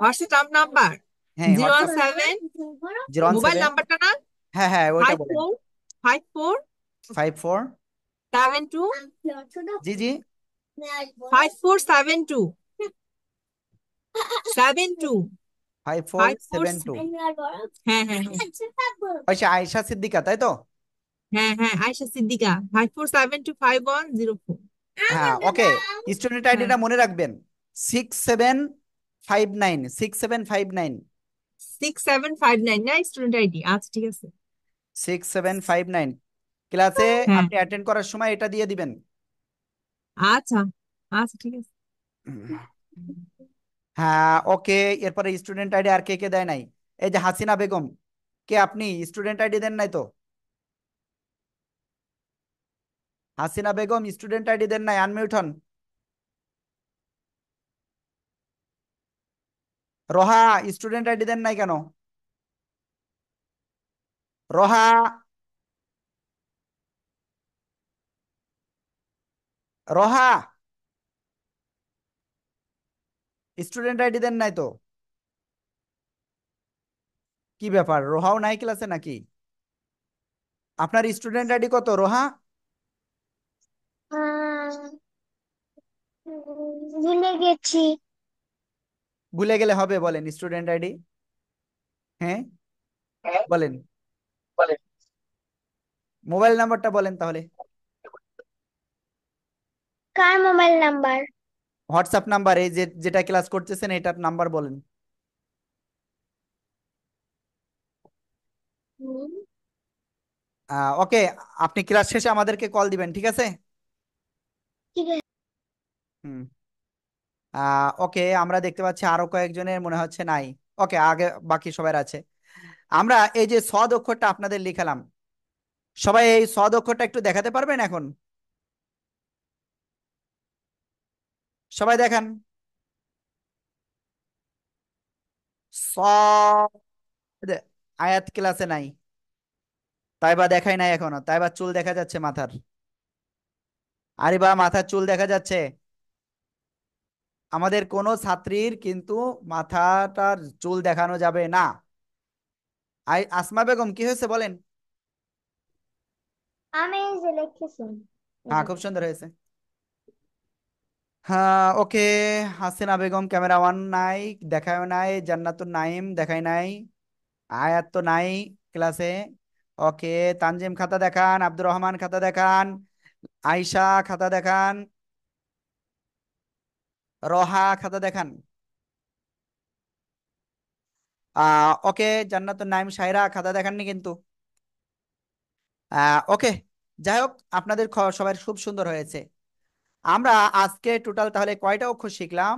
হোয়াটসঅ্যাপ নাম্বার হ্যাঁ, হ্যাঁ, সেভেন মোবাইল নাম্বারটা না হ্যাঁ হ্যাঁ ওইটা two five five seven two হ্যাঁ হ্যাঁ, হ্যাঁ। আচ্ছা, আয়েশা সিদ্দিকা তাই তো হ্যাঁ হ্যাঁ Ayesha Siddika five four seven two five one zero four হ্যাঁ ওকে স্টুডেন্ট আইডিটা মনে রাখবেন six seven five nine six seven five nine six seven five nine না স্টুডেন্ট আইডি আচ্ছা ঠিক আছে সিক্স সেভেন ফাইভ নাইন ক্লাসে আপনি অ্যাটেন্ড করার সময় এটা দিয়ে দিবেন আচ্ছা আচ্ছা ঠিক আছে হ্যাঁ ওকে এরপরে স্টুডেন্ট আইডি আর কে কে দেয় নাই এই যে হাসিনা বেগম কে আপনি স্টুডেন্ট আইডি দেন নাই তো হাসিনা বেগম স্টুডেন্ট আইডি দেন নাই আনমিউট হন রহা স্টুডেন্ট আইডি দেন নাই কেন রহা রহা স্টুডেন্ট আইডি দেন নাই তো কি ব্যাপার রোহাও নাই ক্লাসে নাকি আপনার স্টুডেন্ট আইডি কত রোহা ভুলে গেছি ভুলে গেলে হবে বলেন স্টুডেন্ট হ্যাঁ? আইডি হ্যাঁ বলেন মোবাইল নাম্বারটা বলেন তাহলে কার মোবাইল নাম্বার হোয়াটসঅ্যাপ নাম্বার এই যে যেটা ক্লাস করতেছেন এটার নাম্বার বলেন ওকে আপনি ক্লাস শেষে আমাদেরকে কল দিবেন ঠিক আছে ঠিক আছে হুম ওকে আমরা দেখতে পাচ্ছি আরো কয়েকজনের মনে হচ্ছে নাই ওকে আগে বাকি সবার আছে আমরা এই যে সদ অক্ষরটা আপনাদের লিখালাম সবাই এই সদ অক্ষরটা একটু দেখাতে পারবেন এখন সবাই দেখান আয়াত ক্লাসে নাই তাই বা দেখাই নাই এখনো তাই বা চুল দেখা যাচ্ছে মাথার আরে বা মাথার চুল দেখা যাচ্ছে আমাদের কোনো ছাত্রীর কিন্তু মাথাটার চুল দেখানো যাবে না আই আসমা বেগম কি হয়েছে বলেন আমি যে লিখেছি হ্যাঁ খুব সুন্দর হয়েছে হ্যাঁ okay Hasina Begum camera on নাই দেখায় নাই জান্নাতুর নাইম দেখায় নাই আয়াত তো নাই ক্লাসে ওকে তানজিম খাতা দেখান আব্দুর রহমান খাতা দেখান আয়শা খাতা দেখান রহা খাতা দেখান ওকে জান্নাতুন নাইম সাইরা খাতা দেখাননি কিন্তু ওকে যাই হোক আপনাদের সবাই খুব সুন্দর হয়েছে আমরা আজকে টোটাল তাহলে কয়টা অক্ষর শিখলাম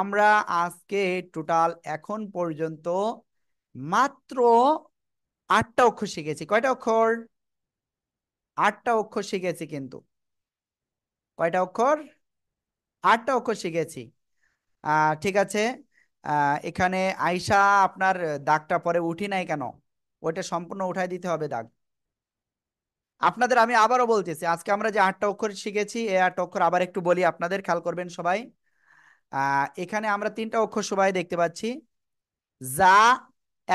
আমরা আজকে টোটাল এখন পর্যন্ত মাত্র আটটা অক্ষর শিখেছি কয়টা অক্ষর আটটা অক্ষর শিখেছি কিন্তু কয়টা অক্ষর আটটা অক্ষর শিখেছি ঠিক আছে এখানে আইসা আপনার দাগটা পরে উঠি নাই কেন ওইটা সম্পূর্ণ উঠাই দিতে হবে দাগ আপনাদের আমি আবারও বলতেছি আজকে আমরা যে আটটা অক্ষর শিখেছি এই আটটা অক্ষর আবার একটু বলি আপনাদের খেয়াল করবেন সবাই এখানে আমরা তিনটা অক্ষর সবাই দেখতে পাচ্ছি যা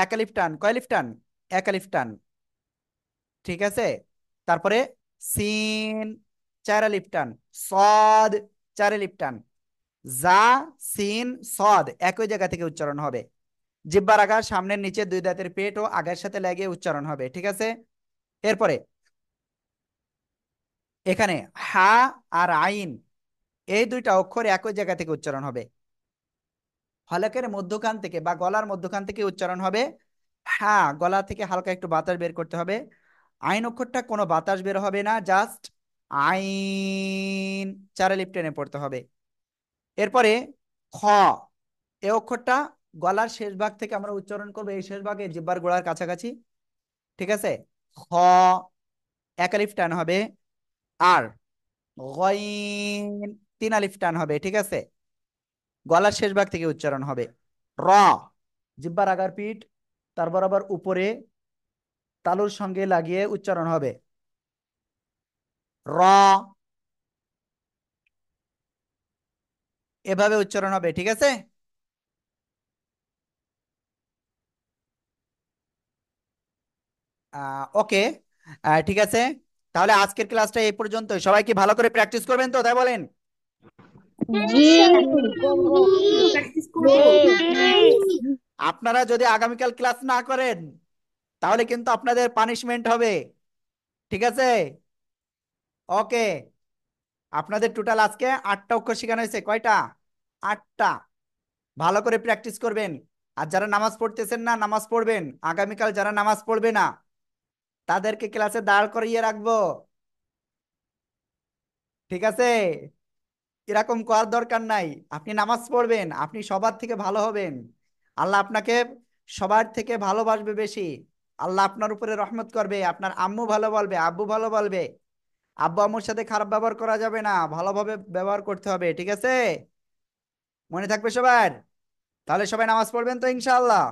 একালিফটান কয়ালিফটান একালিফটান ঠিক আছে তারপরে সিন চারালিফটান সদ চারে লিপ জা সিন সদ একই জায়গা থেকে উচ্চারণ হবে জিব্বার আগা সামনের নিচে দুই দাঁতের পেট ও আগের সাথে লাগিয়ে উচ্চারণ হবে ঠিক আছে এরপরে এখানে হা আর আইন এই দুইটা অক্ষর একই জায়গা থেকে উচ্চারণ হবে হলকের মধ্যখান থেকে বা গলার মধ্যখান থেকে উচ্চারণ হবে হা গলা থেকে হালকা একটু বাতাস বের করতে হবে আইন অক্ষরটা কোনো বাতাস বের হবে না জাস্ট আইন চার লিপ টেনে পড়তে হবে এরপরে খ এ অক্ষরটা গলার শেষ ভাগ থেকে আমরা উচ্চারণ করবো এই শেষ ভাগে জিব্বার গোড়ার কাছাকাছি ঠিক আছে খ এক আলিফ টান হবে আর গইন তিন আলিফ টান হবে ঠিক আছে গলার শেষ ভাগ থেকে উচ্চারণ হবে র জিব্বার আগার পিঠ তার বরাবর উপরে তালুর সঙ্গে লাগিয়ে উচ্চারণ হবে এভাবে উচ্চারণ হবে ঠিক আছে ওকে ঠিক আছে তাহলে আজকের ক্লাসটা এই পর্যন্ত সবাই কি ভালো করে প্র্যাকটিস করবেন তো তাই বলেন আপনারা যদি আগামীকাল ক্লাস না করেন তাহলে কিন্তু আপনাদের পানিশমেন্ট হবে ঠিক আছে ওকে আপনাদের টোটাল আজকে আটটা অক্ষর শেখানো হয়েছে কয়টা আটটা ভালো করে প্র্যাকটিস করবেন আর যারা নামাজ পড়তেছেন না নামাজ পড়বেন আগামীকাল যারা নামাজ পড়বে না তাদেরকে ক্লাসে দাঁড় করিয়ে রাখবো ঠিক আছে এরকম করার দরকার নাই আপনি নামাজ পড়বেন আপনি সবার থেকে ভালো হবেন আল্লাহ আপনাকে সবার থেকে ভালোবাসবে বেশি আল্লাহ আপনার উপরে রহমত করবে আপনার আম্মু ভালো বলবে আব্বু ভালো বলবে আব্বু আম্মুর সাথে খারাপ ব্যবহার করা যাবে না ভালোভাবে ব্যবহার করতে হবে ঠিক আছে মনে থাকবে সবার তাহলে সবাই নামাজ পড়বেন তো ইনশাল্লাহ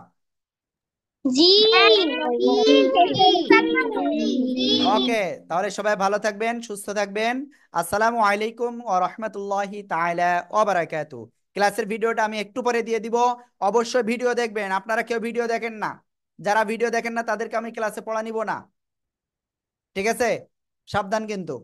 ওকে তাহলে সবাই ভালো থাকবেন সুস্থ থাকবেন আসসালামু আলাইকুম ও রহমতুল্লাহ তাইলা ওবরাকাত ক্লাসের ভিডিওটা আমি একটু পরে দিয়ে দিব অবশ্যই ভিডিও দেখবেন আপনারা কেউ ভিডিও দেখেন না যারা ভিডিও দেখেন না তাদেরকে আমি ক্লাসে পড়া নিব না ঠিক আছে সাবধান কিন্তু